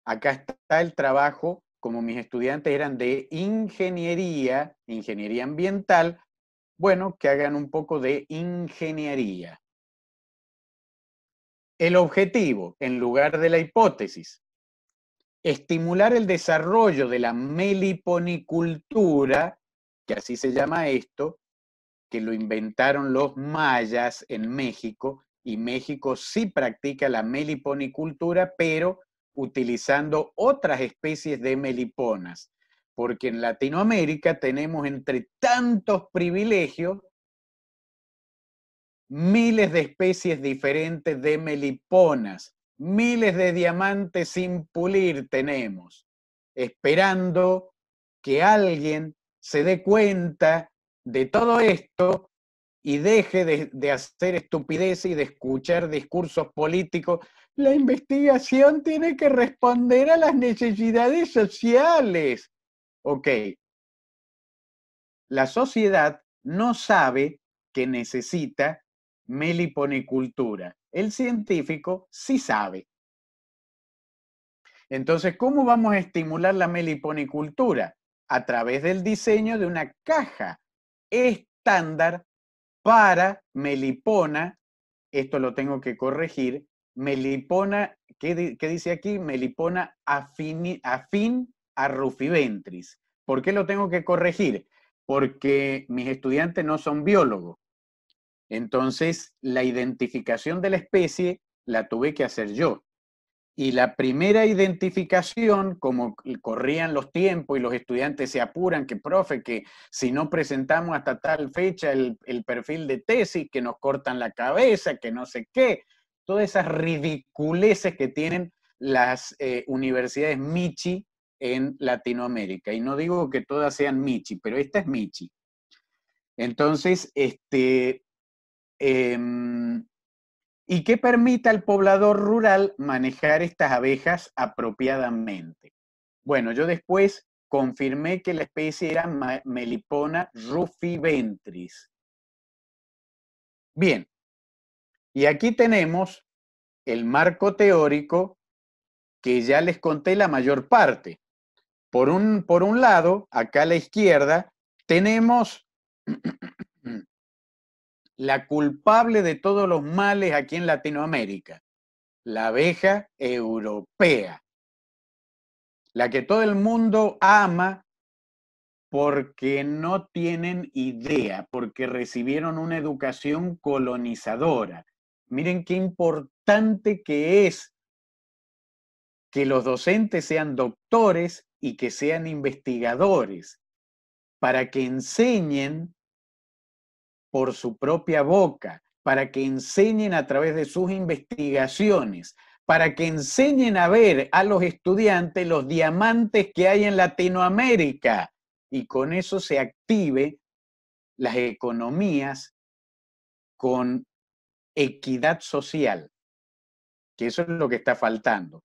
acá está el trabajo, como mis estudiantes eran de ingeniería, ingeniería ambiental, bueno, que hagan un poco de ingeniería. El objetivo, en lugar de la hipótesis, estimular el desarrollo de la meliponicultura, que así se llama esto, que lo inventaron los mayas en México y México sí practica la meliponicultura, pero utilizando otras especies de meliponas, porque en Latinoamérica tenemos entre tantos privilegios miles de especies diferentes de meliponas, miles de diamantes sin pulir tenemos, esperando que alguien se dé cuenta de todo esto y deje de, hacer estupideces y de escuchar discursos políticos. La investigación tiene que responder a las necesidades sociales. Ok. La sociedad no sabe que necesita meliponicultura. El científico sí sabe. Entonces, ¿cómo vamos a estimular la meliponicultura? A través del diseño de una caja estándar para Melipona, esto lo tengo que corregir, Melipona, ¿qué, dice aquí? Melipona afín a Rufiventris. ¿Por qué lo tengo que corregir? Porque mis estudiantes no son biólogos. Entonces, la identificación de la especie la tuve que hacer yo. Y la primera identificación, como corrían los tiempos y los estudiantes se apuran, que profe, que si no presentamos hasta tal fecha el, perfil de tesis, que nos cortan la cabeza, que no sé qué, todas esas ridiculeces que tienen las eh, universidades Michi en Latinoamérica. Y no digo que todas sean Michi, pero esta es Michi. Entonces, este, em, y que permita al poblador rural manejar estas abejas apropiadamente. Bueno, yo después confirmé que la especie era Melipona rufiventris. Bien, y aquí tenemos el marco teórico que ya les conté la mayor parte. Por un, por un lado, acá a la izquierda, tenemos la culpable de todos los males aquí en Latinoamérica, la abeja europea, la que todo el mundo ama porque no tienen idea, porque recibieron una educación colonizadora. Miren qué importante que es que los docentes sean doctores y que sean investigadores, para que enseñen por su propia boca, para que enseñen a través de sus investigaciones, para que enseñen a ver a los estudiantes los diamantes que hay en Latinoamérica y con eso se active las economías con equidad social, que eso es lo que está faltando.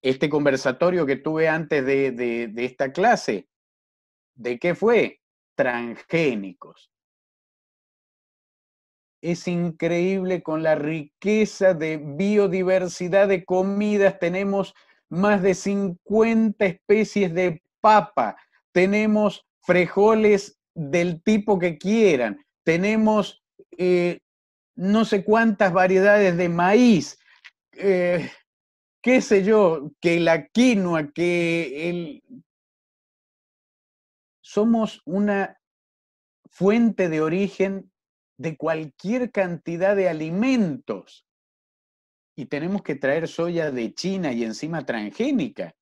Este conversatorio que tuve antes de, esta clase, ¿de qué fue? Transgénicos es increíble con la riqueza de biodiversidad de comidas. Tenemos más de 50 especies de papa, tenemos frejoles del tipo que quieran, tenemos eh, no sé cuántas variedades de maíz, eh, qué sé yo, que la quinoa, que el... Somos una fuente de origen de cualquier cantidad de alimentos. Y tenemos que traer soya de China y encima transgénica.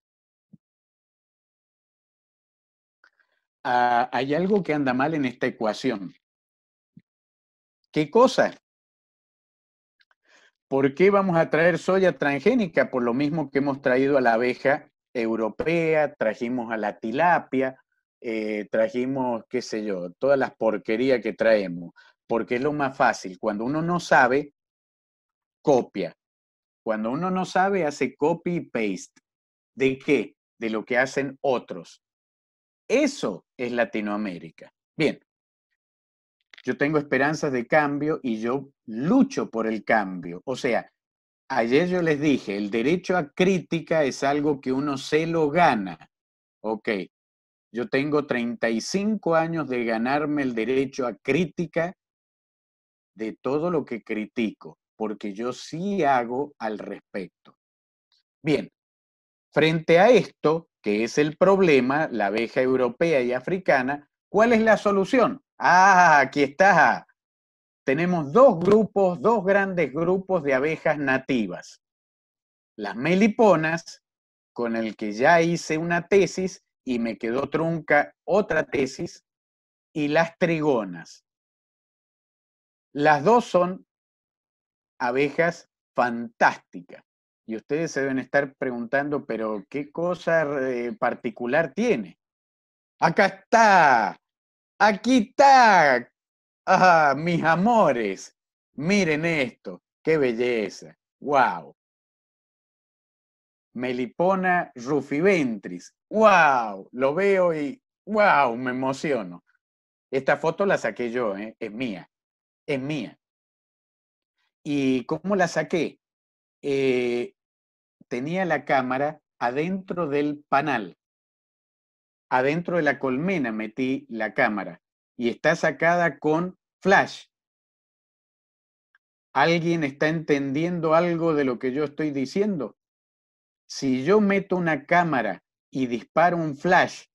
Ah, hay algo que anda mal en esta ecuación. ¿Qué cosa? ¿Por qué vamos a traer soya transgénica? Por lo mismo que hemos traído a la abeja europea, trajimos a la tilapia, eh, trajimos, qué sé yo, todas las porquerías que traemos porque es lo más fácil. Cuando uno no sabe, copia. Cuando uno no sabe, hace copy y paste. ¿De qué? De lo que hacen otros. Eso es Latinoamérica. Bien, yo tengo esperanzas de cambio y yo lucho por el cambio. O sea, ayer yo les dije, el derecho a crítica es algo que uno se lo gana. Ok, yo tengo 35 años de ganarme el derecho a crítica de todo lo que critico, porque yo sí hago al respecto. Bien, frente a esto, que es el problema, la abeja europea y africana, ¿cuál es la solución? Ah, aquí está. Tenemos dos grupos, dos grandes grupos de abejas nativas. Las meliponas, con el que ya hice una tesis y me quedó trunca otra tesis, y las trigonas. Las dos son abejas fantásticas. Y ustedes se deben estar preguntando, pero ¿qué cosa eh, particular tiene? Acá está, aquí está, ah, mis amores, miren esto, qué belleza, wow. Melipona rufiventris, wow, lo veo y wow, me emociono. Esta foto la saqué yo, ¿eh? es mía es mía. ¿Y cómo la saqué? Eh, tenía la cámara adentro del panal, adentro de la colmena metí la cámara y está sacada con flash. ¿Alguien está entendiendo algo de lo que yo estoy diciendo? Si yo meto una cámara y disparo un flash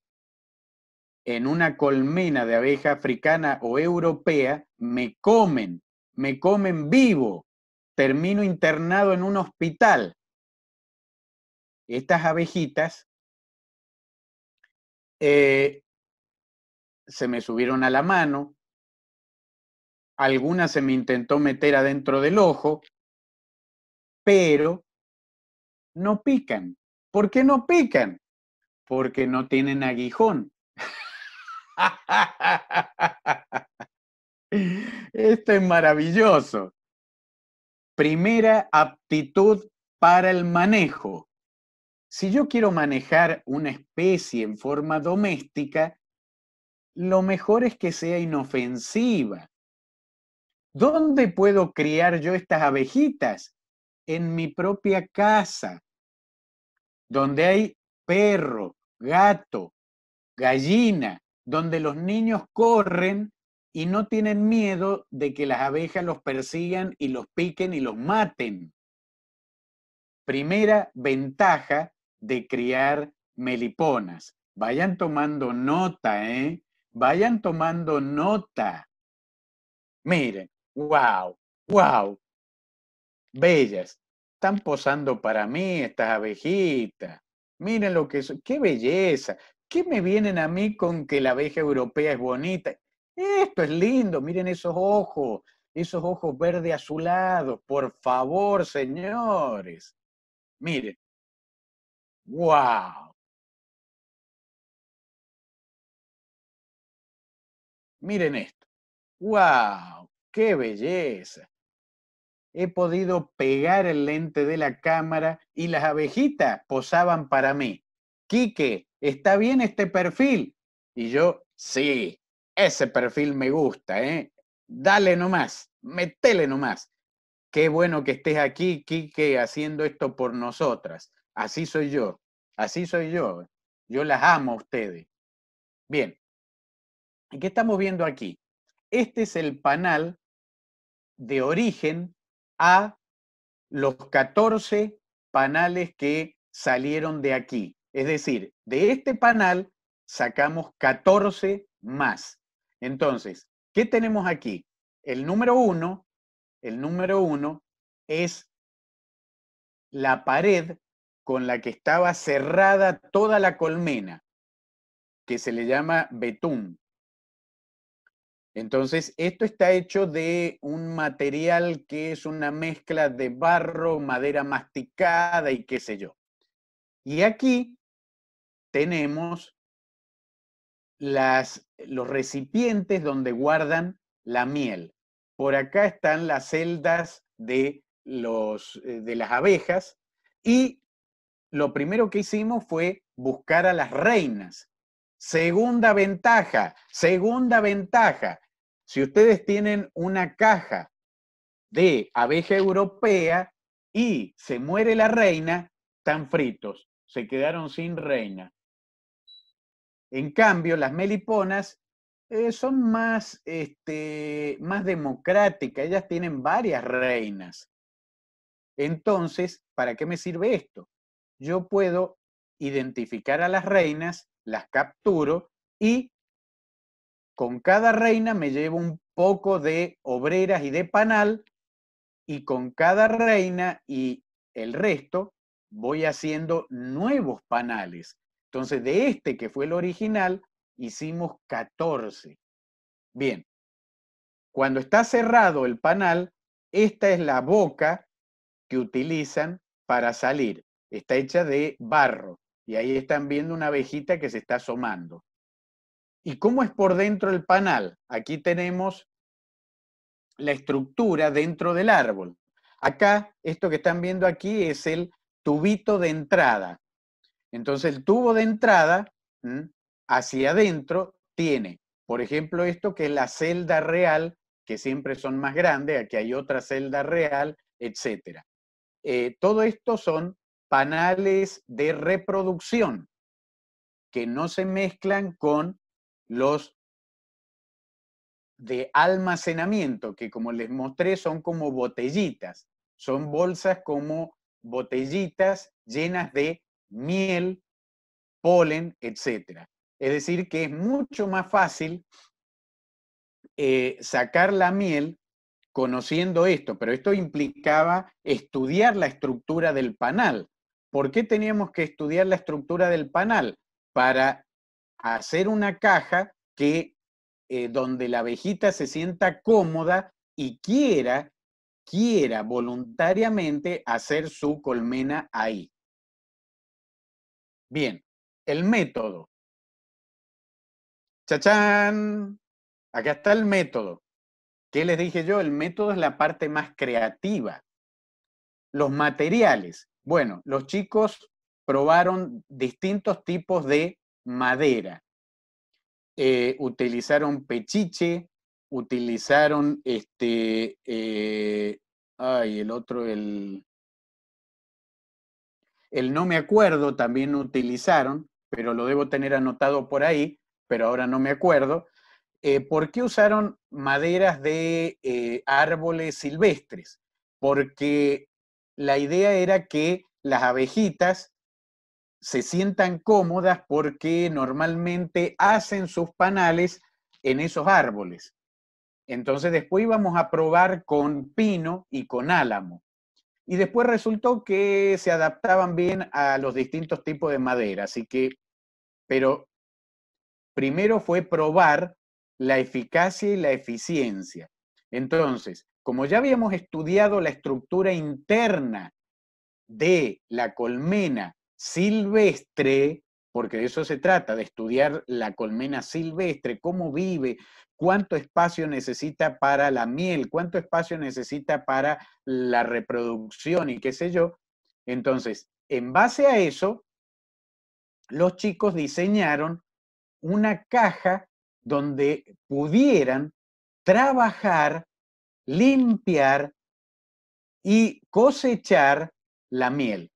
en una colmena de abeja africana o europea, me comen, me comen vivo, termino internado en un hospital. Estas abejitas eh, se me subieron a la mano, alguna se me intentó meter adentro del ojo, pero no pican. ¿Por qué no pican? Porque no tienen aguijón. Esto es maravilloso. Primera aptitud para el manejo. Si yo quiero manejar una especie en forma doméstica, lo mejor es que sea inofensiva. ¿Dónde puedo criar yo estas abejitas? En mi propia casa, donde hay perro, gato, gallina, donde los niños corren y no tienen miedo de que las abejas los persigan y los piquen y los maten. Primera ventaja de criar meliponas. Vayan tomando nota, ¿eh? Vayan tomando nota. Miren, wow, wow. Bellas. Están posando para mí estas abejitas. Miren lo que es. ¡Qué belleza! ¿Qué me vienen a mí con que la abeja europea es bonita? Esto es lindo, miren esos ojos, esos ojos verde azulados, por favor, señores. Miren. ¡Wow! Miren esto. ¡Wow! ¡Qué belleza! He podido pegar el lente de la cámara y las abejitas posaban para mí. Quique, ¿está bien este perfil? Y yo, sí, ese perfil me gusta, ¿eh? Dale nomás, metele nomás. Qué bueno que estés aquí, Quique, haciendo esto por nosotras. Así soy yo, así soy yo. Yo las amo a ustedes. Bien, ¿qué estamos viendo aquí? Este es el panal de origen a los 14 panales que salieron de aquí. Es decir, de este panal sacamos 14 más. Entonces, ¿qué tenemos aquí? El número uno el número uno es la pared con la que estaba cerrada toda la colmena, que se le llama betún. Entonces, esto está hecho de un material que es una mezcla de barro, madera masticada y qué sé yo. Y aquí tenemos las, los recipientes donde guardan la miel. Por acá están las celdas de, los, eh, de las abejas y lo primero que hicimos fue buscar a las reinas. Segunda ventaja, segunda ventaja. Si ustedes tienen una caja de abeja europea y se muere la reina, están fritos, se quedaron sin reina. En cambio, las meliponas eh, son más, este, más democráticas, ellas tienen varias reinas. Entonces, ¿para qué me sirve esto? Yo puedo identificar a las reinas, las capturo y con cada reina me llevo un poco de obreras y de panal y con cada reina y el resto voy haciendo nuevos panales. Entonces, de este que fue el original, hicimos 14. Bien, cuando está cerrado el panal, esta es la boca que utilizan para salir. Está hecha de barro y ahí están viendo una abejita que se está asomando. ¿Y cómo es por dentro el panal? Aquí tenemos la estructura dentro del árbol. Acá, esto que están viendo aquí es el tubito de entrada. Entonces el tubo de entrada hacia adentro tiene, por ejemplo, esto que es la celda real, que siempre son más grandes, aquí hay otra celda real, etc. Eh, todo esto son panales de reproducción que no se mezclan con los de almacenamiento, que como les mostré son como botellitas, son bolsas como botellitas llenas de miel, polen, etc. Es decir, que es mucho más fácil eh, sacar la miel conociendo esto, pero esto implicaba estudiar la estructura del panal. ¿Por qué teníamos que estudiar la estructura del panal? Para hacer una caja que eh, donde la abejita se sienta cómoda y quiera, quiera voluntariamente hacer su colmena ahí. Bien, el método. ¡Chachán! Acá está el método. ¿Qué les dije yo? El método es la parte más creativa. Los materiales. Bueno, los chicos probaron distintos tipos de madera. Eh, utilizaron pechiche, utilizaron este, eh, ay, el otro, el, el no me acuerdo también utilizaron, pero lo debo tener anotado por ahí, pero ahora no me acuerdo. Eh, ¿Por qué usaron maderas de eh, árboles silvestres? Porque la idea era que las abejitas se sientan cómodas porque normalmente hacen sus panales en esos árboles. Entonces después íbamos a probar con pino y con álamo y después resultó que se adaptaban bien a los distintos tipos de madera. Así que, pero primero fue probar la eficacia y la eficiencia. Entonces, como ya habíamos estudiado la estructura interna de la colmena silvestre, porque de eso se trata, de estudiar la colmena silvestre, cómo vive, cuánto espacio necesita para la miel, cuánto espacio necesita para la reproducción y qué sé yo. Entonces, en base a eso, los chicos diseñaron una caja donde pudieran trabajar, limpiar y cosechar la miel.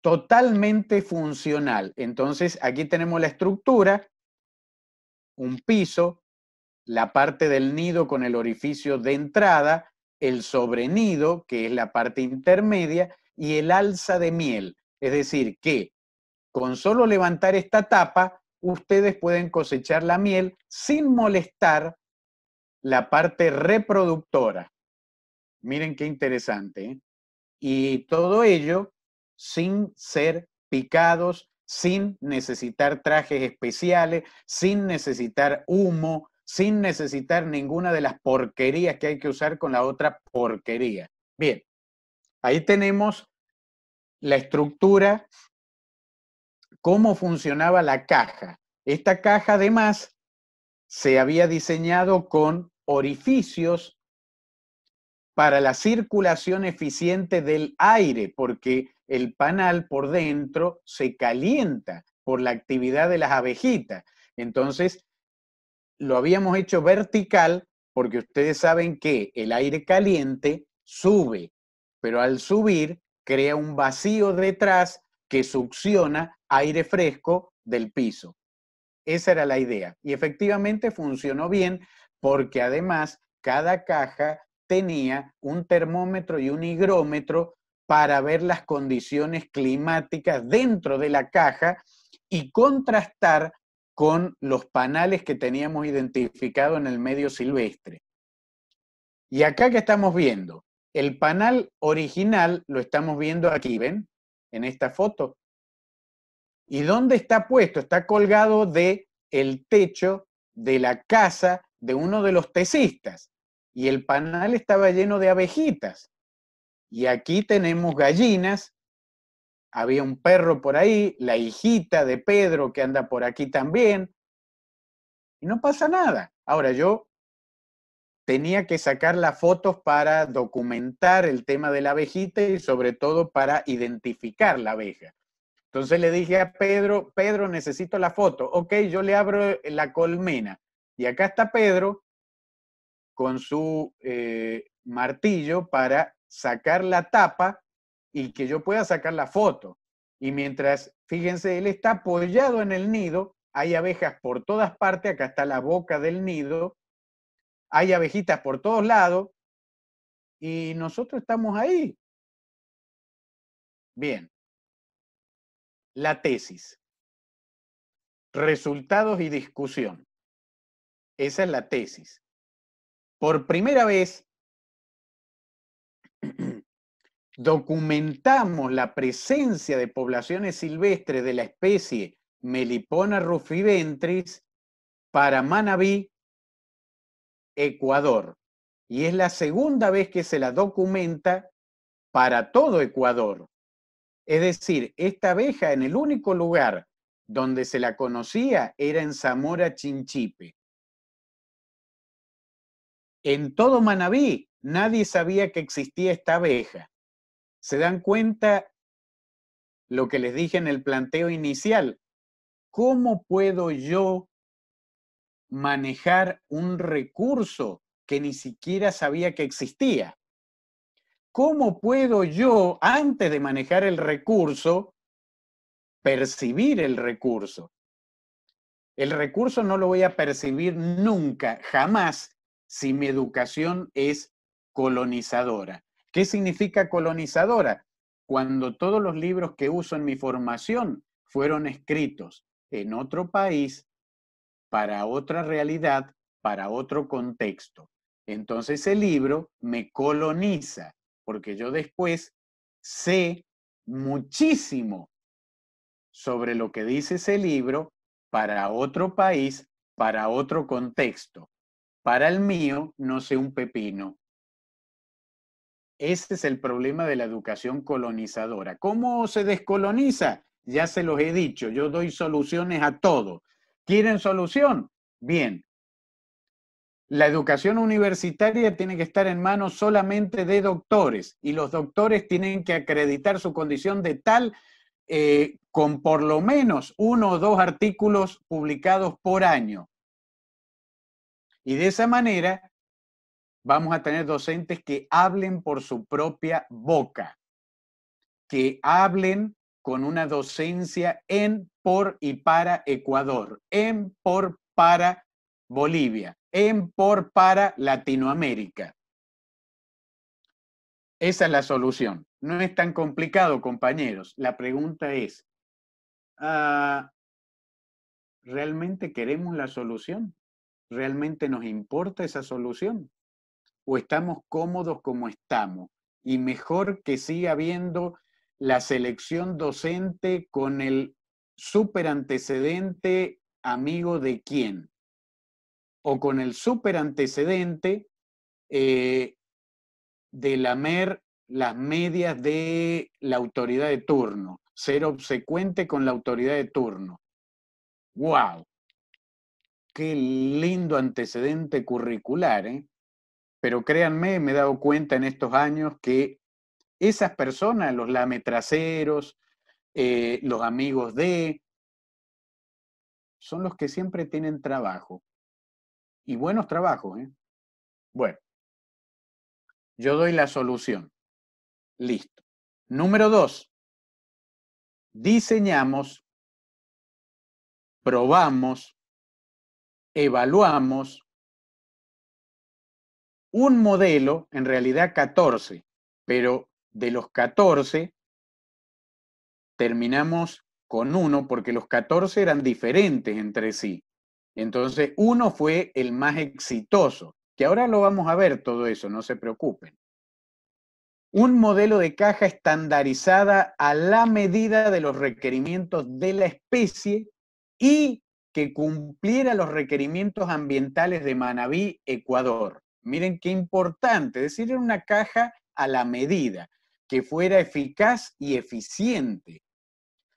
Totalmente funcional. Entonces, aquí tenemos la estructura un piso, la parte del nido con el orificio de entrada, el sobrenido, que es la parte intermedia, y el alza de miel. Es decir, que con solo levantar esta tapa, ustedes pueden cosechar la miel sin molestar la parte reproductora. Miren qué interesante. ¿eh? Y todo ello sin ser picados, sin necesitar trajes especiales, sin necesitar humo, sin necesitar ninguna de las porquerías que hay que usar con la otra porquería. Bien, ahí tenemos la estructura, cómo funcionaba la caja. Esta caja además se había diseñado con orificios para la circulación eficiente del aire, porque el panal por dentro se calienta por la actividad de las abejitas. Entonces, lo habíamos hecho vertical porque ustedes saben que el aire caliente sube, pero al subir crea un vacío detrás que succiona aire fresco del piso. Esa era la idea. Y efectivamente funcionó bien porque además cada caja tenía un termómetro y un higrómetro para ver las condiciones climáticas dentro de la caja y contrastar con los panales que teníamos identificado en el medio silvestre. Y acá que estamos viendo, el panal original lo estamos viendo aquí, ¿ven? En esta foto. ¿Y dónde está puesto? Está colgado de el techo de la casa de uno de los tesistas y el panal estaba lleno de abejitas. Y aquí tenemos gallinas, había un perro por ahí, la hijita de Pedro que anda por aquí también, y no pasa nada. Ahora yo tenía que sacar las fotos para documentar el tema de la abejita y sobre todo para identificar la abeja. Entonces le dije a Pedro, Pedro, necesito la foto. Ok, yo le abro la colmena. Y acá está Pedro con su eh, martillo para sacar la tapa y que yo pueda sacar la foto. Y mientras, fíjense, él está apoyado en el nido, hay abejas por todas partes, acá está la boca del nido, hay abejitas por todos lados y nosotros estamos ahí. Bien, la tesis, resultados y discusión. Esa es la tesis por primera vez documentamos la presencia de poblaciones silvestres de la especie Melipona rufiventris para Manabí, Ecuador. Y es la segunda vez que se la documenta para todo Ecuador. Es decir, esta abeja en el único lugar donde se la conocía era en Zamora Chinchipe. En todo Manabí nadie sabía que existía esta abeja. ¿Se dan cuenta lo que les dije en el planteo inicial? ¿Cómo puedo yo manejar un recurso que ni siquiera sabía que existía? ¿Cómo puedo yo, antes de manejar el recurso, percibir el recurso? El recurso no lo voy a percibir nunca, jamás, si mi educación es colonizadora. ¿Qué significa colonizadora? Cuando todos los libros que uso en mi formación fueron escritos en otro país, para otra realidad, para otro contexto. Entonces ese libro me coloniza, porque yo después sé muchísimo sobre lo que dice ese libro para otro país, para otro contexto. Para el mío, no sé un pepino. Ese es el problema de la educación colonizadora. ¿Cómo se descoloniza? Ya se los he dicho, yo doy soluciones a todo. ¿Quieren solución? Bien. La educación universitaria tiene que estar en manos solamente de doctores y los doctores tienen que acreditar su condición de tal eh, con por lo menos uno o dos artículos publicados por año. Y de esa manera vamos a tener docentes que hablen por su propia boca, que hablen con una docencia en, por y para Ecuador, en, por, para Bolivia, en, por, para Latinoamérica. Esa es la solución. No es tan complicado, compañeros. La pregunta es, ah, ¿realmente queremos la solución? ¿Realmente nos importa esa solución? ¿O estamos cómodos como estamos? Y mejor que siga habiendo la selección docente con el super antecedente amigo de quién. O con el super antecedente eh, de lamer las medias de la autoridad de turno, ser obsecuente con la autoridad de turno. ¡Guau! qué lindo antecedente curricular, ¿eh? pero créanme, me he dado cuenta en estos años que esas personas, los lametraseros, eh, los amigos de, son los que siempre tienen trabajo. Y buenos trabajos, ¿eh? Bueno, yo doy la solución. Listo. Número dos, diseñamos, probamos, evaluamos un modelo, en realidad 14, pero de los 14 terminamos con uno porque los 14 eran diferentes entre sí. Entonces, uno fue el más exitoso, que ahora lo vamos a ver todo eso, no se preocupen. Un modelo de caja estandarizada a la medida de los requerimientos de la especie y que cumpliera los requerimientos ambientales de Manabí, Ecuador. Miren qué importante, es decir, era una caja a la medida, que fuera eficaz y eficiente.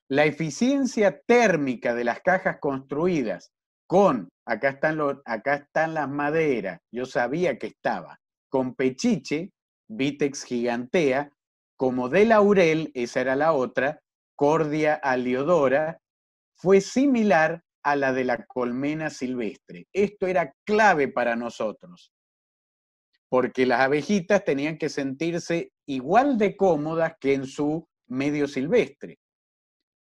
La eficiencia térmica de las cajas construidas con, acá están, acá están las maderas, yo sabía que estaba, con pechiche, Vitex gigantea, como de laurel, esa era la otra, Cordia aliodora, fue similar a la de la colmena silvestre. Esto era clave para nosotros, porque las abejitas tenían que sentirse igual de cómodas que en su medio silvestre.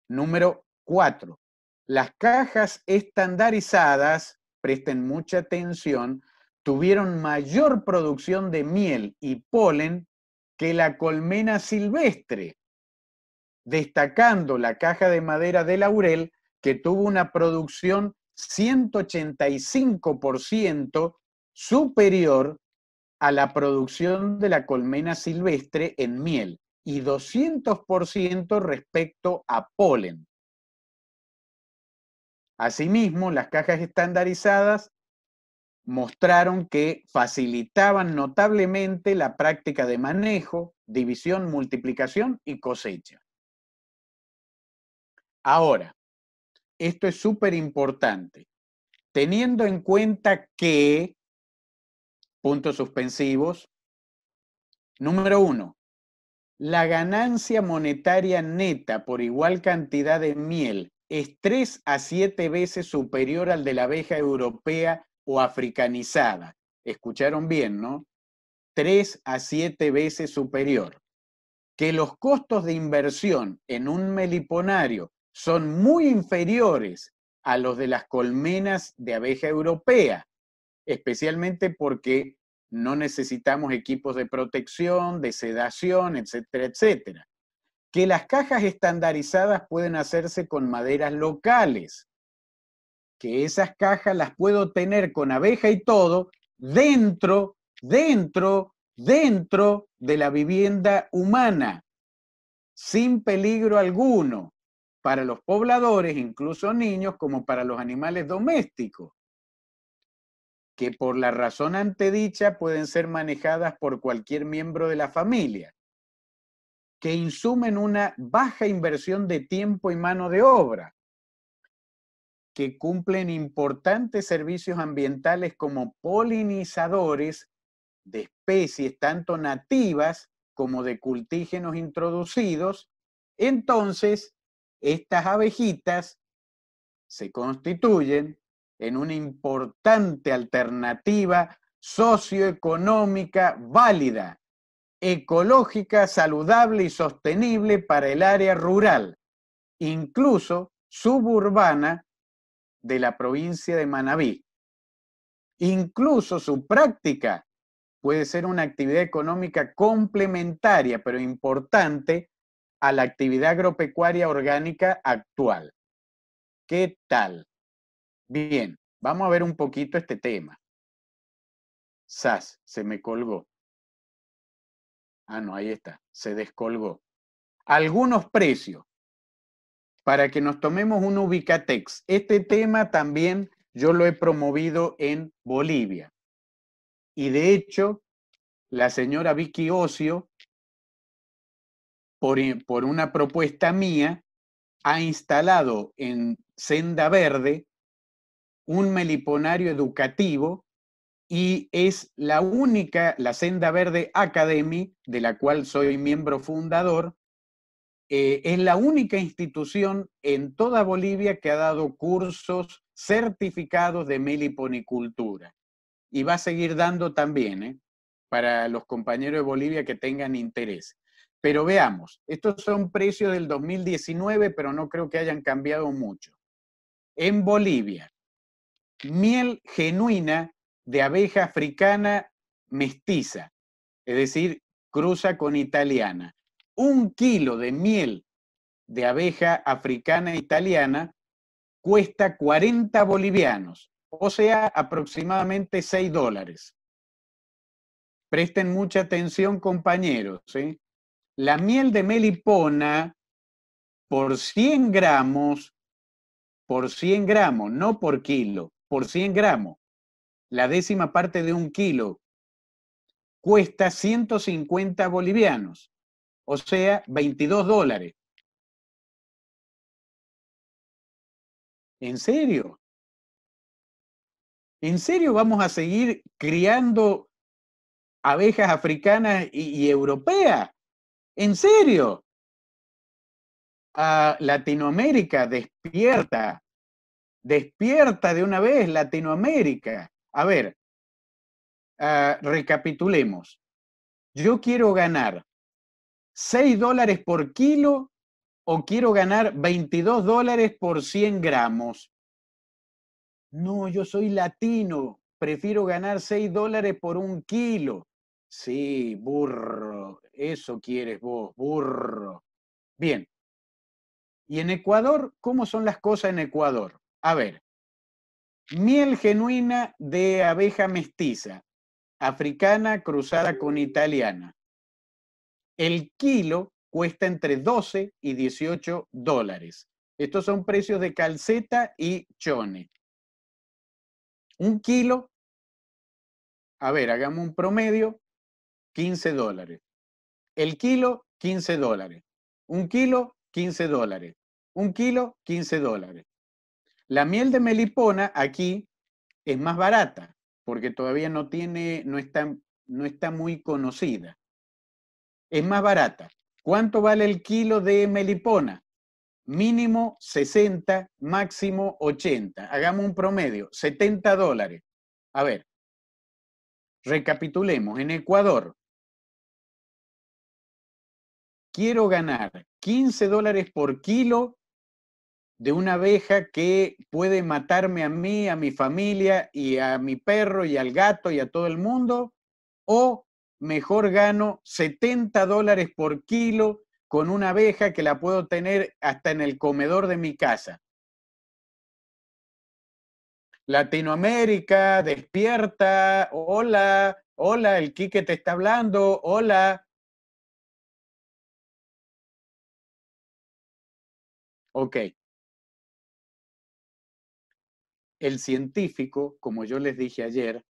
Número cuatro, las cajas estandarizadas, presten mucha atención, tuvieron mayor producción de miel y polen que la colmena silvestre, destacando la caja de madera de laurel que tuvo una producción 185% superior a la producción de la colmena silvestre en miel y 200% respecto a polen. Asimismo, las cajas estandarizadas mostraron que facilitaban notablemente la práctica de manejo, división, multiplicación y cosecha. Ahora, esto es súper importante, teniendo en cuenta que, puntos suspensivos, número uno, la ganancia monetaria neta por igual cantidad de miel es tres a siete veces superior al de la abeja europea o africanizada. Escucharon bien, ¿no? Tres a siete veces superior. Que los costos de inversión en un meliponario son muy inferiores a los de las colmenas de abeja europea, especialmente porque no necesitamos equipos de protección, de sedación, etcétera, etcétera. Que las cajas estandarizadas pueden hacerse con maderas locales, que esas cajas las puedo tener con abeja y todo dentro, dentro, dentro de la vivienda humana, sin peligro alguno, para los pobladores, incluso niños, como para los animales domésticos, que por la razón antedicha pueden ser manejadas por cualquier miembro de la familia, que insumen una baja inversión de tiempo y mano de obra, que cumplen importantes servicios ambientales como polinizadores de especies tanto nativas como de cultígenos introducidos, entonces estas abejitas se constituyen en una importante alternativa socioeconómica válida, ecológica, saludable y sostenible para el área rural, incluso suburbana de la provincia de Manabí. Incluso su práctica puede ser una actividad económica complementaria, pero importante, a la actividad agropecuaria orgánica actual. ¿Qué tal? Bien, vamos a ver un poquito este tema. SAS, se me colgó. Ah, no, ahí está, se descolgó. Algunos precios. Para que nos tomemos un ubicatex. Este tema también yo lo he promovido en Bolivia. Y de hecho, la señora Vicky Ocio por, una propuesta mía, ha instalado en Senda Verde un meliponario educativo y es la única, la Senda Verde Academy, de la cual soy miembro fundador, eh, es la única institución en toda Bolivia que ha dado cursos certificados de meliponicultura. Y va a seguir dando también, eh, para los compañeros de Bolivia que tengan interés. Pero veamos, estos son precios del 2019, pero no creo que hayan cambiado mucho. En Bolivia, miel genuina de abeja africana mestiza, es decir, cruza con italiana. Un kilo de miel de abeja africana italiana cuesta 40 bolivianos, o sea, aproximadamente 6 dólares. Presten mucha atención, compañeros. ¿sí? ¿eh? la miel de melipona por 100 gramos, por 100 gramos, no por kilo, por 100 gramos, la décima parte de un kilo, cuesta 150 bolivianos, o sea, 22 dólares. ¿En serio? ¿En serio vamos a seguir criando abejas africanas y, europeas? En serio. Ah, Latinoamérica, despierta. Despierta de una vez, Latinoamérica. A ver, ah, recapitulemos. Yo quiero ganar 6 dólares por kilo o quiero ganar 22 dólares por 100 gramos. No, yo soy latino, prefiero ganar 6 dólares por un kilo. Sí, burro, eso quieres vos, burro. Bien. ¿Y en Ecuador? ¿Cómo son las cosas en Ecuador? A ver, miel genuina de abeja mestiza, africana cruzada con italiana. El kilo cuesta entre 12 y 18 dólares. Estos son precios de calceta y chone. Un kilo, a ver, hagamos un promedio, 15 dólares. El kilo, 15 dólares. Un kilo, 15 dólares. Un kilo, 15 dólares. La miel de melipona aquí es más barata porque todavía no tiene, no está, no está muy conocida. Es más barata. ¿Cuánto vale el kilo de melipona? Mínimo 60, máximo 80. Hagamos un promedio, 70 dólares. A ver, recapitulemos. En Ecuador, quiero ganar 15 dólares por kilo de una abeja que puede matarme a mí, a mi familia y a mi perro y al gato y a todo el mundo, o mejor gano 70 dólares por kilo con una abeja que la puedo tener hasta en el comedor de mi casa. Latinoamérica, despierta, hola, hola, el Quique te está hablando, hola, Ok. El científico, como yo les dije ayer,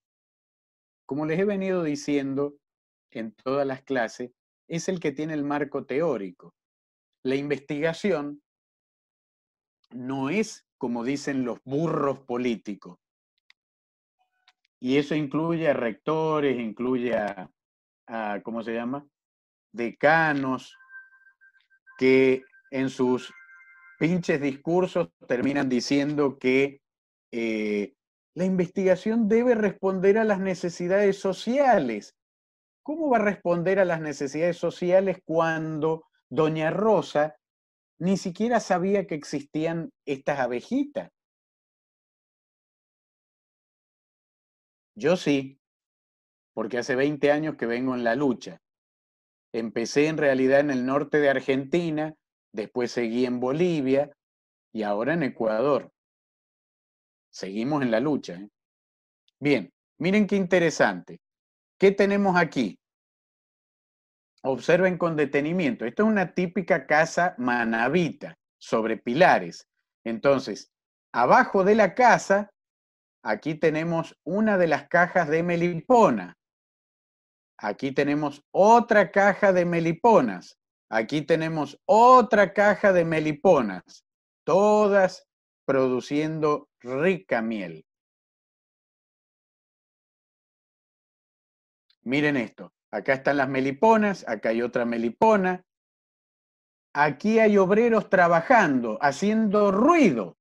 como les he venido diciendo en todas las clases, es el que tiene el marco teórico. La investigación no es como dicen los burros políticos. Y eso incluye a rectores, incluye a, ¿cómo se llama? Decanos, que en sus pinches discursos terminan diciendo que eh, la investigación debe responder a las necesidades sociales. ¿Cómo va a responder a las necesidades sociales cuando Doña Rosa ni siquiera sabía que existían estas abejitas? Yo sí, porque hace 20 años que vengo en la lucha. Empecé en realidad en el norte de Argentina, después seguí en Bolivia y ahora en Ecuador. Seguimos en la lucha. ¿eh? Bien, miren qué interesante. ¿Qué tenemos aquí? Observen con detenimiento. Esta es una típica casa manabita sobre pilares. Entonces, abajo de la casa, aquí tenemos una de las cajas de melipona. Aquí tenemos otra caja de meliponas. Aquí tenemos otra caja de meliponas, todas produciendo rica miel. Miren esto, acá están las meliponas, acá hay otra melipona. Aquí hay obreros trabajando, haciendo ruido.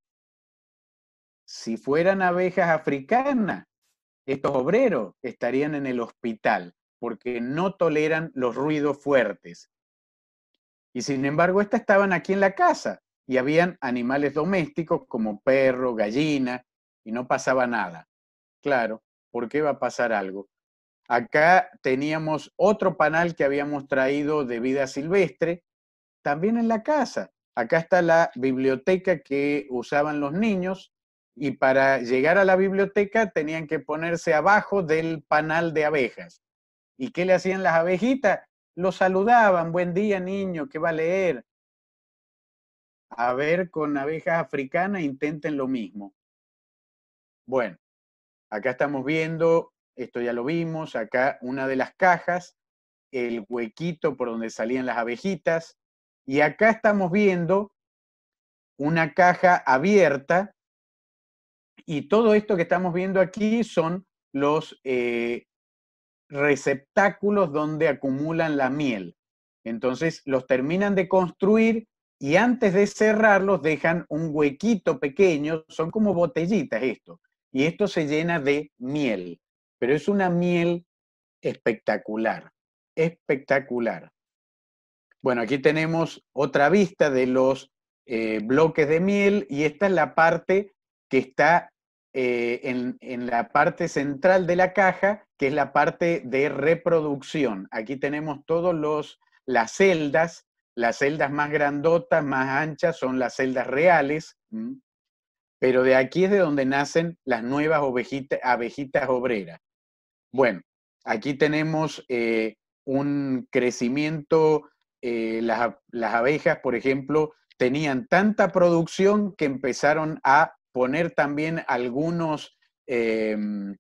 Si fueran abejas africanas, estos obreros estarían en el hospital porque no toleran los ruidos fuertes. Y sin embargo, estas estaban aquí en la casa y habían animales domésticos como perro, gallina, y no pasaba nada. Claro, ¿por qué va a pasar algo? Acá teníamos otro panal que habíamos traído de vida silvestre, también en la casa. Acá está la biblioteca que usaban los niños y para llegar a la biblioteca tenían que ponerse abajo del panal de abejas. ¿Y qué le hacían las abejitas? lo saludaban, buen día niño, ¿qué va a leer? A ver, con abejas africanas intenten lo mismo. Bueno, acá estamos viendo, esto ya lo vimos, acá una de las cajas, el huequito por donde salían las abejitas, y acá estamos viendo una caja abierta, y todo esto que estamos viendo aquí son los, eh, receptáculos donde acumulan la miel. Entonces los terminan de construir y antes de cerrarlos dejan un huequito pequeño, son como botellitas esto, y esto se llena de miel, pero es una miel espectacular, espectacular. Bueno, aquí tenemos otra vista de los eh, bloques de miel y esta es la parte que está eh, en, la parte central de la caja, que es la parte de reproducción. Aquí tenemos todos los las celdas, las celdas más grandotas, más anchas, son las celdas reales, pero de aquí es de donde nacen las nuevas abejitas obreras. Bueno, aquí tenemos eh, un crecimiento, eh, las, las abejas, por ejemplo, tenían tanta producción que empezaron a poner también algunos, em,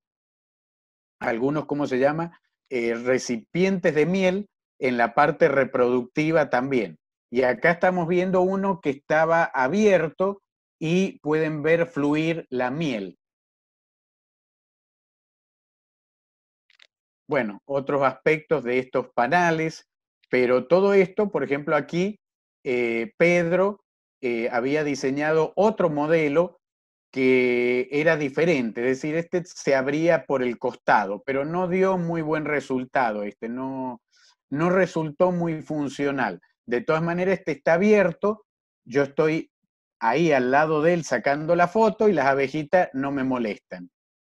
algunos, ¿cómo se llama? Eh, recipientes de miel en la parte reproductiva también. Y acá estamos viendo uno que estaba abierto y pueden ver fluir la miel. Bueno, otros aspectos de estos panales, pero todo esto, por ejemplo, aquí eh, Pedro eh, había diseñado otro modelo que era diferente, es decir, este se abría por el costado, pero no dio muy buen resultado, este no, no resultó muy funcional. De todas maneras, este está abierto, yo estoy ahí al lado de él sacando la foto y las abejitas no me molestan.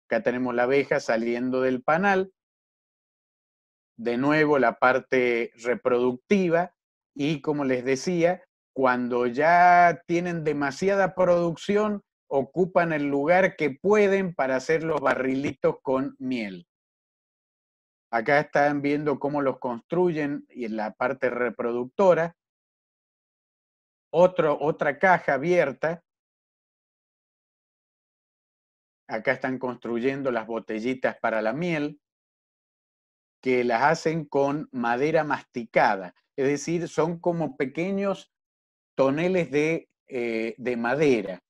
Acá tenemos la abeja saliendo del panal, de nuevo la parte reproductiva y como les decía, cuando ya tienen demasiada producción, ocupan el lugar que pueden para hacer los barrilitos con miel. Acá están viendo cómo los construyen y en la parte reproductora. otra caja abierta. Acá están construyendo las botellitas para la miel, que las hacen con madera masticada. Es decir, son como pequeños toneles de eh, madera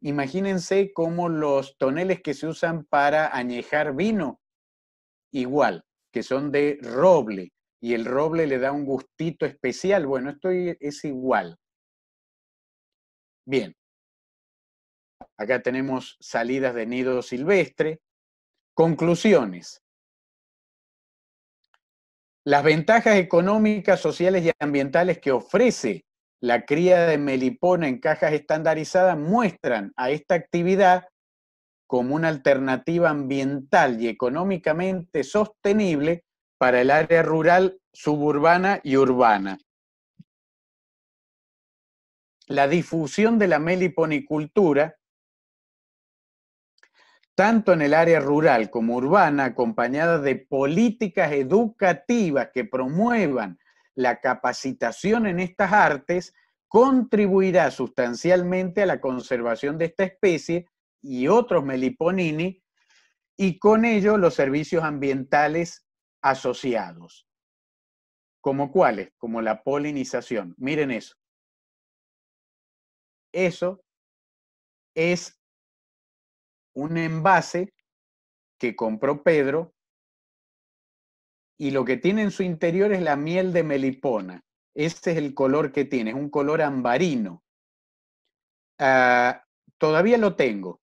Imagínense como los toneles que se usan para añejar vino, igual, que son de roble, y el roble le da un gustito especial. Bueno, esto es igual. Bien, acá tenemos salidas de nido silvestre. Conclusiones. Las ventajas económicas, sociales y ambientales que ofrece la cría de melipona en cajas estandarizadas muestran a esta actividad como una alternativa ambiental y económicamente sostenible para el área rural, suburbana y urbana. La difusión de la meliponicultura, tanto en el área rural como urbana, acompañada de políticas educativas que promuevan la capacitación en estas artes contribuirá sustancialmente a la conservación de esta especie y otros meliponini y con ello los servicios ambientales asociados. ¿Como cuáles? Como la polinización. Miren eso. Eso es un envase que compró Pedro y lo que tiene en su interior es la miel de melipona. Ese es el color que tiene, es un color ambarino. Ah, todavía lo tengo.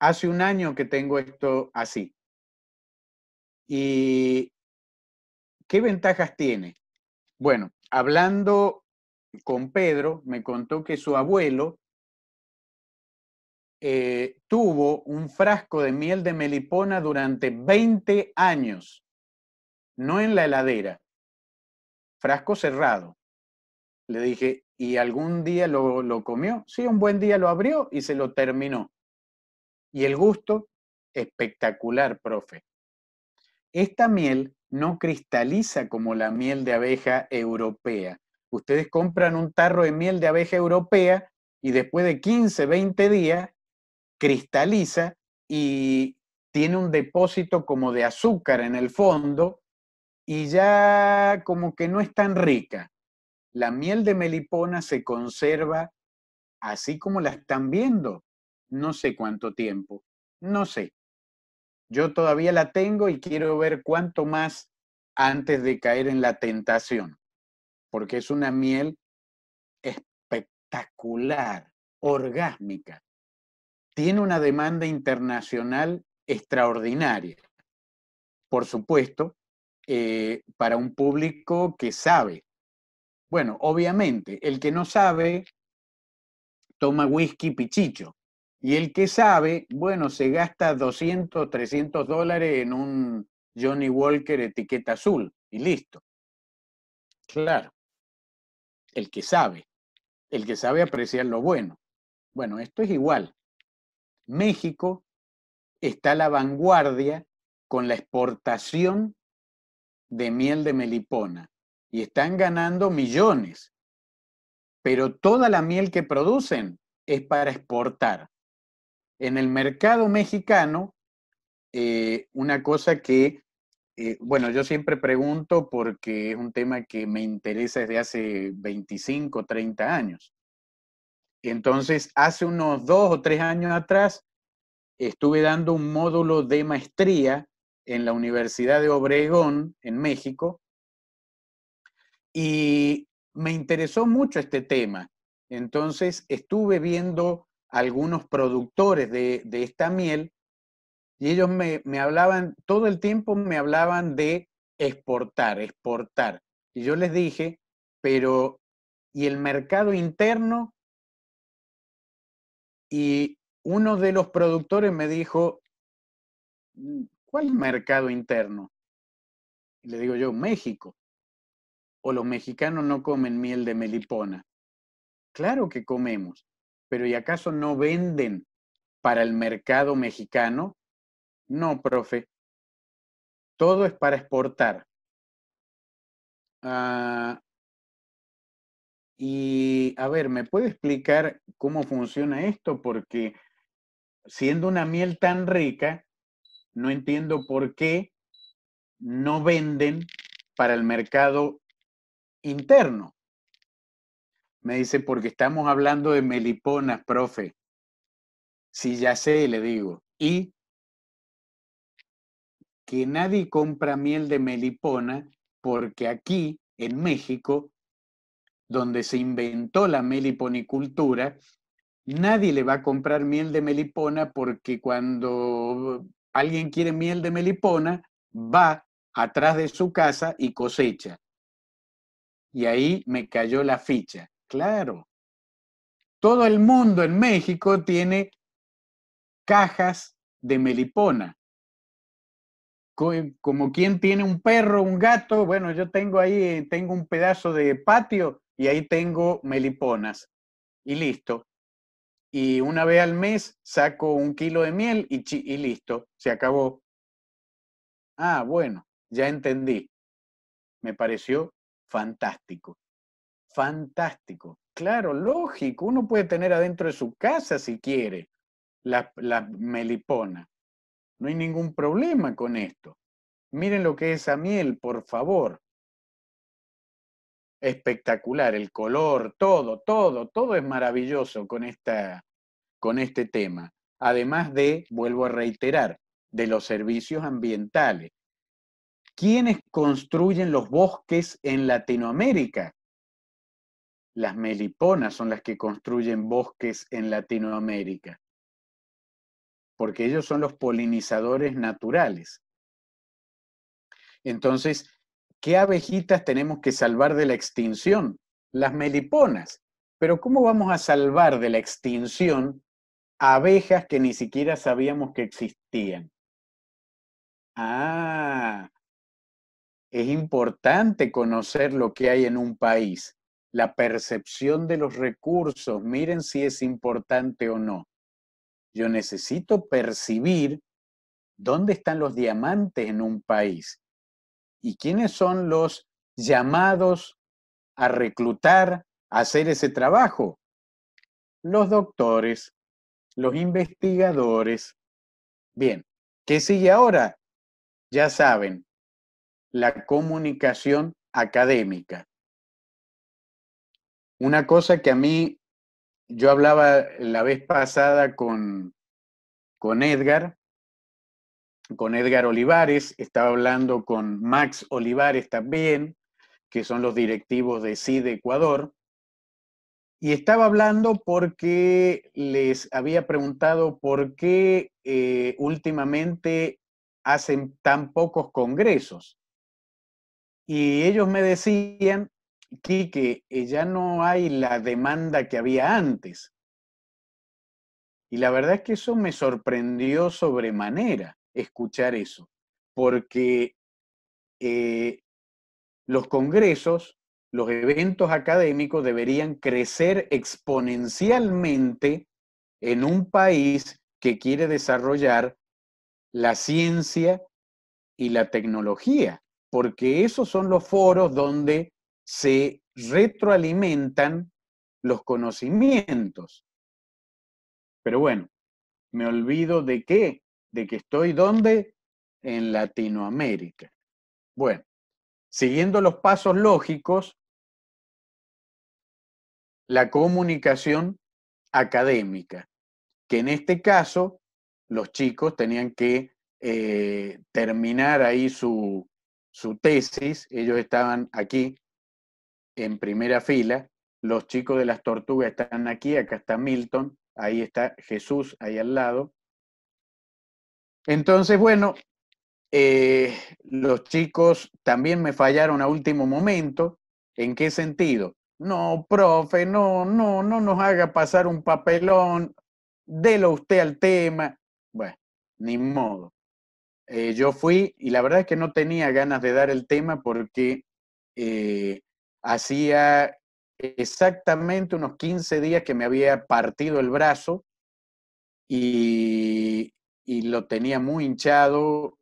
Hace un año que tengo esto así. ¿Y qué ventajas tiene? Bueno, hablando con Pedro, me contó que su abuelo eh, tuvo un frasco de miel de melipona durante 20 años no en la heladera, frasco cerrado. Le dije, ¿y algún día lo, comió? Sí, un buen día lo abrió y se lo terminó. Y el gusto, espectacular, profe. Esta miel no cristaliza como la miel de abeja europea. Ustedes compran un tarro de miel de abeja europea y después de 15, 20 días cristaliza y tiene un depósito como de azúcar en el fondo y ya como que no es tan rica. La miel de melipona se conserva así como la están viendo, no sé cuánto tiempo, no sé. Yo todavía la tengo y quiero ver cuánto más antes de caer en la tentación, porque es una miel espectacular, orgásmica. Tiene una demanda internacional extraordinaria. Por supuesto, eh, para un público que sabe. Bueno, obviamente, el que no sabe toma whisky pichicho. Y el que sabe, bueno, se gasta 200, 300 dólares en un Johnny Walker etiqueta azul y listo. Claro, el que sabe, el que sabe apreciar lo bueno. Bueno, esto es igual. México está a la vanguardia con la exportación de miel de melipona y están ganando millones, pero toda la miel que producen es para exportar. En el mercado mexicano, eh, una cosa que, eh, bueno, yo siempre pregunto porque es un tema que me interesa desde hace 25, 30 años. Entonces, hace unos dos o tres años atrás, estuve dando un módulo de maestría en la Universidad de Obregón, en México, y me interesó mucho este tema. Entonces estuve viendo algunos productores de, esta miel y ellos me, me, hablaban, todo el tiempo me hablaban de exportar, exportar. Y yo les dije, pero ¿y el mercado interno? Y uno de los productores me dijo, ¿cuál mercado interno? le digo yo, México. O los mexicanos no comen miel de melipona. Claro que comemos, pero ¿y acaso no venden para el mercado mexicano? No, profe. Todo es para exportar. Ah, y a ver, ¿me puede explicar cómo funciona esto? Porque siendo una miel tan rica, no entiendo por qué no venden para el mercado interno. Me dice, porque estamos hablando de meliponas, profe. Sí, ya sé, le digo. Y que nadie compra miel de melipona porque aquí, en México, donde se inventó la meliponicultura, nadie le va a comprar miel de melipona porque cuando alguien quiere miel de melipona, va atrás de su casa y cosecha. Y ahí me cayó la ficha. Claro. Todo el mundo en México tiene cajas de melipona. Como quien tiene un perro, un gato, bueno, yo tengo ahí, tengo un pedazo de patio y ahí tengo meliponas. Y listo y una vez al mes saco un kilo de miel y, y listo, se acabó. Ah, bueno, ya entendí. Me pareció fantástico. Fantástico. Claro, lógico, uno puede tener adentro de su casa si quiere la, la melipona. No hay ningún problema con esto. Miren lo que es esa miel, por favor. Espectacular, el color, todo, todo, todo es maravilloso con esta con este tema, además de, vuelvo a reiterar, de los servicios ambientales. ¿Quiénes construyen los bosques en Latinoamérica? Las meliponas son las que construyen bosques en Latinoamérica, porque ellos son los polinizadores naturales. Entonces, ¿qué abejitas tenemos que salvar de la extinción? Las meliponas. Pero ¿cómo vamos a salvar de la extinción abejas que ni siquiera sabíamos que existían. Ah, es importante conocer lo que hay en un país, la percepción de los recursos, miren si es importante o no. Yo necesito percibir dónde están los diamantes en un país y quiénes son los llamados a reclutar, a hacer ese trabajo. Los doctores, los investigadores. Bien, ¿qué sigue ahora? Ya saben, la comunicación académica. Una cosa que a mí, yo hablaba la vez pasada con, con Edgar, con Edgar Olivares, estaba hablando con Max Olivares también, que son los directivos de CIDE Ecuador, y estaba hablando porque les había preguntado por qué eh, últimamente hacen tan pocos congresos. Y ellos me decían, que eh, ya no hay la demanda que había antes. Y la verdad es que eso me sorprendió sobremanera, escuchar eso, porque eh, los congresos los eventos académicos deberían crecer exponencialmente en un país que quiere desarrollar la ciencia y la tecnología, porque esos son los foros donde se retroalimentan los conocimientos. Pero bueno, me olvido de qué, de que estoy donde? En Latinoamérica. Bueno, siguiendo los pasos lógicos, la comunicación académica, que en este caso los chicos tenían que eh, terminar ahí su, tesis, ellos estaban aquí en primera fila, los chicos de las tortugas están aquí, acá está Milton, ahí está Jesús, ahí al lado. Entonces, bueno, eh, los chicos también me fallaron a último momento. ¿En qué sentido? No, profe, no, no, no nos haga pasar un papelón, délo usted al tema. Bueno, ni modo. Eh, yo fui y la verdad es que no tenía ganas de dar el tema porque eh, hacía exactamente unos 15 días que me había partido el brazo y lo tenía muy hinchado,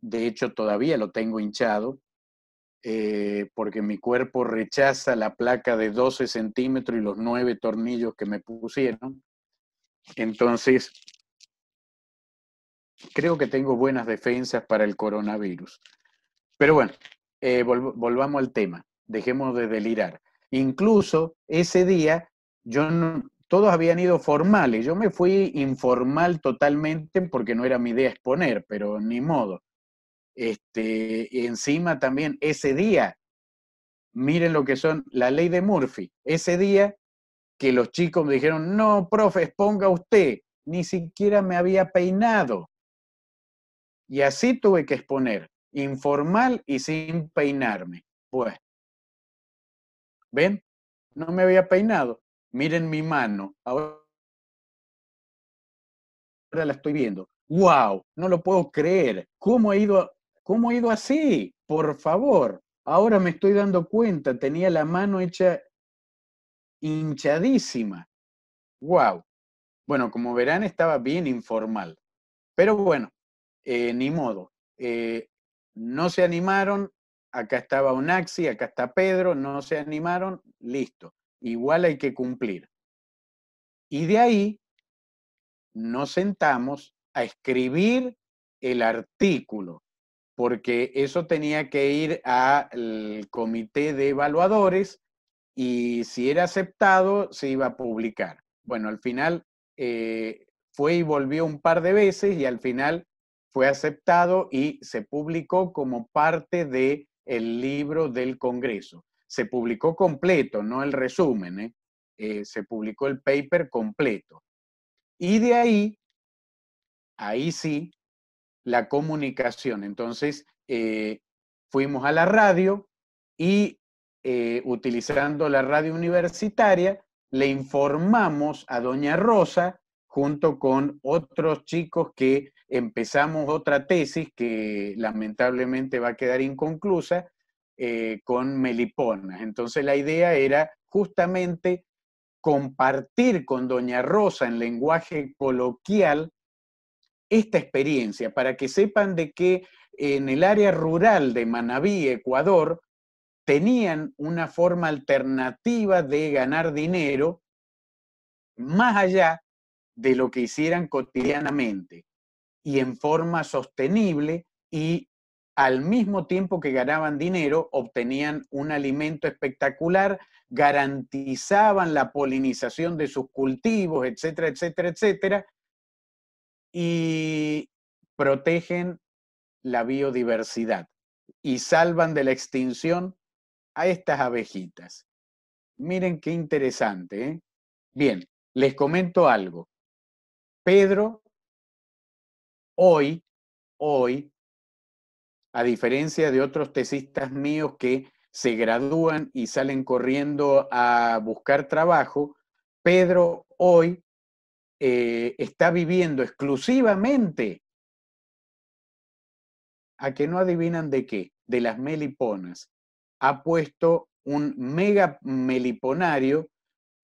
de hecho todavía lo tengo hinchado, eh, porque mi cuerpo rechaza la placa de 12 centímetros y los nueve tornillos que me pusieron. Entonces, creo que tengo buenas defensas para el coronavirus. Pero bueno, eh, volvamos al tema, dejemos de delirar. Incluso ese día, yo todos habían ido formales, yo me fui informal totalmente porque no era mi idea exponer, pero ni modo. Este, encima también ese día, miren lo que son la ley de Murphy, ese día que los chicos me dijeron, no, profe, exponga usted, ni siquiera me había peinado. Y así tuve que exponer, informal y sin peinarme. Pues, ¿ven? No me había peinado. Miren mi mano. Ahora la estoy viendo. ¡Wow! No lo puedo creer. ¿Cómo he ido ¿Cómo ha ido así? Por favor. Ahora me estoy dando cuenta, tenía la mano hecha hinchadísima. ¡Wow! Bueno, como verán, estaba bien informal. Pero bueno, eh, ni modo. Eh, no se animaron, acá estaba Unaxi. acá está Pedro, no se animaron, listo. Igual hay que cumplir. Y de ahí nos sentamos a escribir el artículo porque eso tenía que ir al comité de evaluadores y si era aceptado se iba a publicar. Bueno, al final eh, fue y volvió un par de veces y al final fue aceptado y se publicó como parte del el libro del Congreso. Se publicó completo, no el resumen, ¿eh? Eh, se publicó el paper completo. Y de ahí, ahí sí, la comunicación. Entonces, eh, fuimos a la radio y eh, utilizando la radio universitaria, le informamos a doña Rosa, junto con otros chicos que empezamos otra tesis que lamentablemente va a quedar inconclusa, eh, con meliponas. Entonces la idea era justamente compartir con doña Rosa en lenguaje coloquial esta experiencia, para que sepan de que en el área rural de Manabí, Ecuador, tenían una forma alternativa de ganar dinero más allá de lo que hicieran cotidianamente y en forma sostenible y al mismo tiempo que ganaban dinero, obtenían un alimento espectacular, garantizaban la polinización de sus cultivos, etcétera, etcétera, etcétera, y protegen la biodiversidad y salvan de la extinción a estas abejitas. Miren qué interesante. ¿eh? Bien, les comento algo. Pedro, hoy, hoy, a diferencia de otros tesistas míos que se gradúan y salen corriendo a buscar trabajo, Pedro hoy eh, está viviendo exclusivamente a que no adivinan de qué, de las meliponas. Ha puesto un mega meliponario,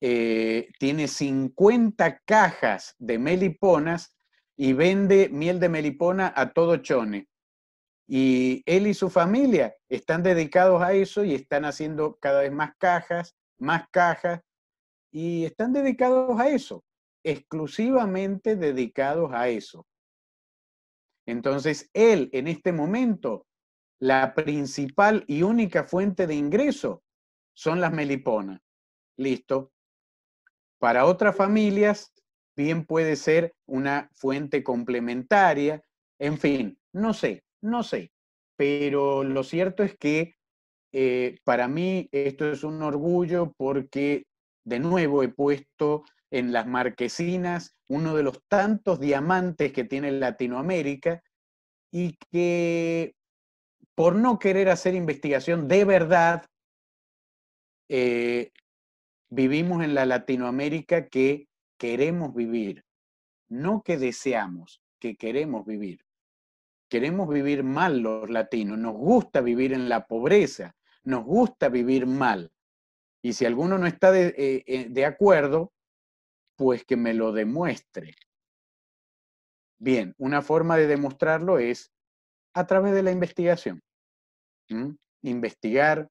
eh, tiene 50 cajas de meliponas y vende miel de melipona a todo chone. Y él y su familia están dedicados a eso y están haciendo cada vez más cajas, más cajas, y están dedicados a eso exclusivamente dedicados a eso. Entonces, él en este momento, la principal y única fuente de ingreso son las meliponas. Listo. Para otras familias, bien puede ser una fuente complementaria. En fin, no sé, no sé. Pero lo cierto es que eh, para mí esto es un orgullo porque, de nuevo, he puesto en las marquesinas, uno de los tantos diamantes que tiene Latinoamérica y que por no querer hacer investigación de verdad, eh, vivimos en la Latinoamérica que queremos vivir, no que deseamos, que queremos vivir. Queremos vivir mal los latinos, nos gusta vivir en la pobreza, nos gusta vivir mal. Y si alguno no está de eh, eh, acuerdo, pues que me lo demuestre. Bien, una forma de demostrarlo es a través de la investigación. Investigar.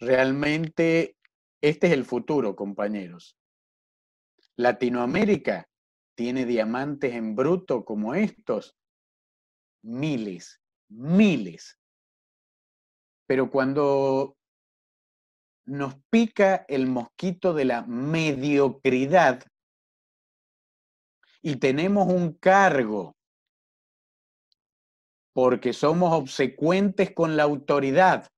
Realmente, este es el futuro, compañeros. Latinoamérica tiene diamantes en bruto como estos. Miles, miles. Pero cuando nos pica el mosquito de la mediocridad y tenemos un cargo porque somos obsecuentes con la autoridad,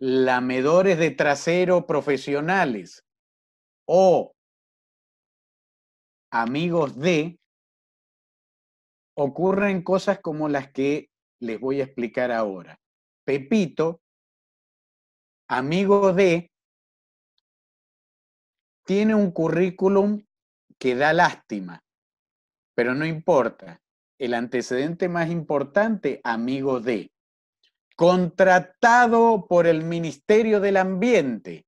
lamedores de trasero profesionales o amigos de, ocurren cosas como las que les voy a explicar ahora. Pepito, amigo de, tiene un currículum que da lástima, pero no importa. El antecedente más importante, amigo de, contratado por el Ministerio del Ambiente,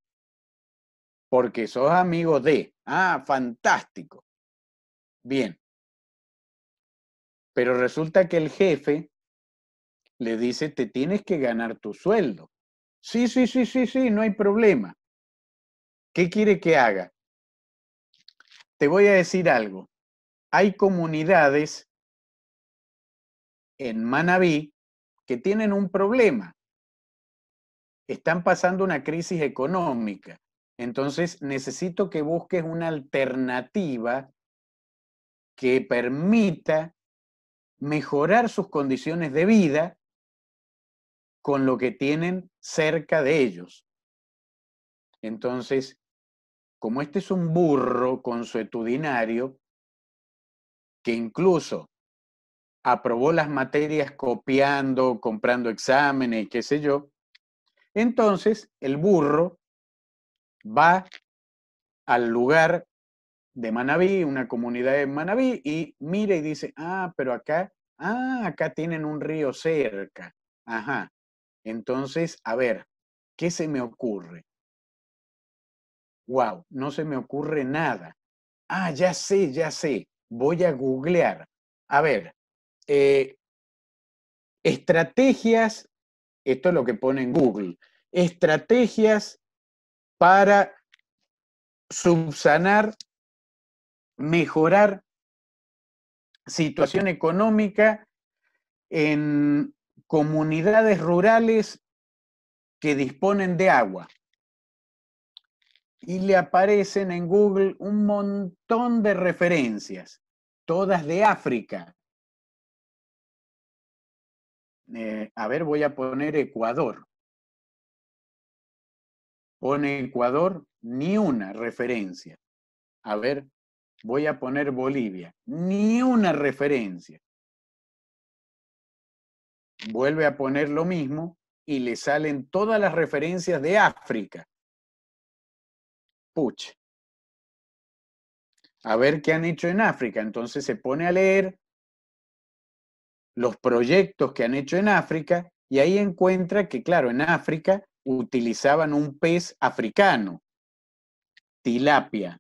porque sos amigo de, ah, fantástico. Bien. Pero resulta que el jefe le dice, te tienes que ganar tu sueldo. Sí, sí, sí, sí, sí, no hay problema. ¿Qué quiere que haga? Te voy a decir algo. Hay comunidades en Manabí que tienen un problema. Están pasando una crisis económica. Entonces necesito que busques una alternativa que permita mejorar sus condiciones de vida con lo que tienen cerca de ellos. Entonces, como este es un burro consuetudinario que incluso aprobó las materias copiando, comprando exámenes, qué sé yo, entonces el burro va al lugar de Manabí, una comunidad de Manabí, y mira y dice, ah, pero acá, ah, acá tienen un río cerca. Ajá. Entonces, a ver, ¿qué se me ocurre? wow, no se me ocurre nada. Ah, ya sé, ya sé, voy a googlear. A ver, eh, estrategias, esto es lo que pone en Google, estrategias para subsanar, mejorar situación económica en comunidades rurales que disponen de agua y le aparecen en Google un montón de referencias, todas de África. Eh, a ver, voy a poner Ecuador. Pone Ecuador, ni una referencia. A ver, voy a poner Bolivia, ni una referencia. Vuelve a poner lo mismo y le salen todas las referencias de África a ver qué han hecho en África. Entonces se pone a leer los proyectos que han hecho en África y ahí encuentra que, claro, en África utilizaban un pez africano, tilapia.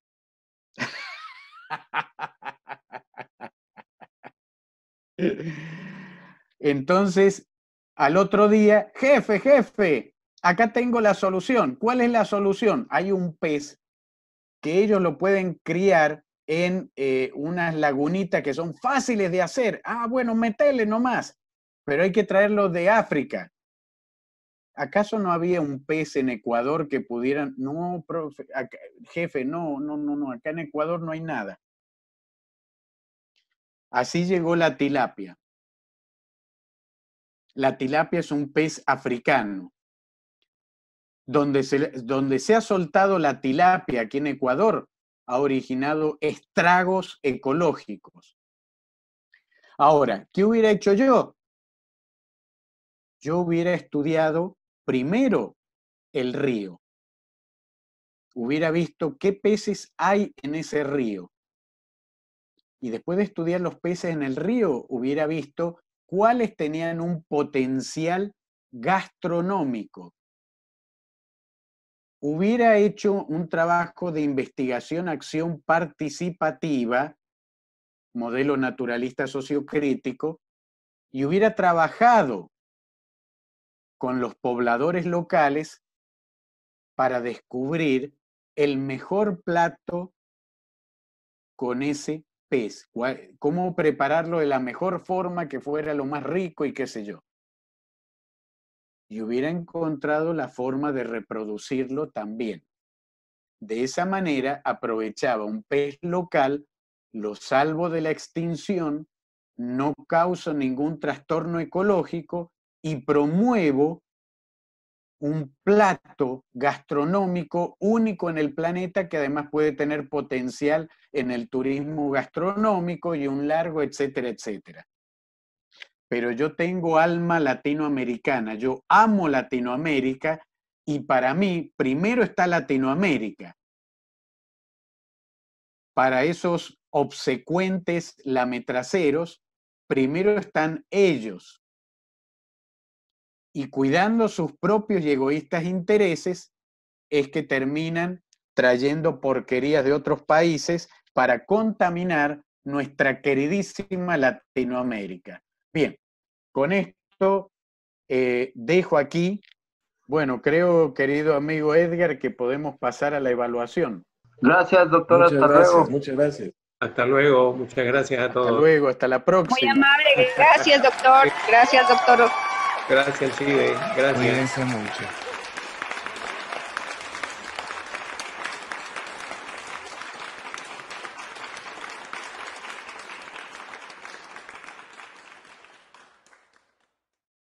Entonces, al otro día, jefe, jefe, acá tengo la solución. ¿Cuál es la solución? Hay un pez que ellos lo pueden criar en eh, unas lagunitas que son fáciles de hacer. Ah, bueno, metele nomás, pero hay que traerlo de África. ¿Acaso no había un pez en Ecuador que pudieran? No, jefe, no, no, no, no, acá en Ecuador no hay nada. Así llegó la tilapia. La tilapia es un pez africano donde se, ha soltado la tilapia aquí en Ecuador, ha originado estragos ecológicos. Ahora, ¿qué hubiera hecho yo? Yo hubiera estudiado primero el río. Hubiera visto qué peces hay en ese río. Y después de estudiar los peces en el río, hubiera visto cuáles tenían un potencial gastronómico hubiera hecho un trabajo de investigación-acción participativa, modelo naturalista sociocrítico, y hubiera trabajado con los pobladores locales para descubrir el mejor plato con ese pez, cómo prepararlo de la mejor forma que fuera lo más rico y qué sé yo y hubiera encontrado la forma de reproducirlo también. De esa manera aprovechaba un pez local, lo salvo de la extinción, no causo ningún trastorno ecológico y promuevo un plato gastronómico único en el planeta que además puede tener potencial en el turismo gastronómico y un largo, etcétera, etcétera pero yo tengo alma latinoamericana, yo amo Latinoamérica y para mí primero está Latinoamérica. Para esos obsecuentes lametraceros, primero están ellos. Y cuidando sus propios y egoístas intereses, es que terminan trayendo porquerías de otros países para contaminar nuestra queridísima Latinoamérica. Bien, con esto eh, dejo aquí, bueno, creo, querido amigo Edgar, que podemos pasar a la evaluación. Gracias, doctor. Muchas hasta luego. Muchas gracias. Hasta luego, muchas gracias a todos. Hasta luego, hasta la próxima. Muy amable, gracias, doctor. Gracias, doctor. Gracias, sí, eh. Gracias. Cuídense mucho.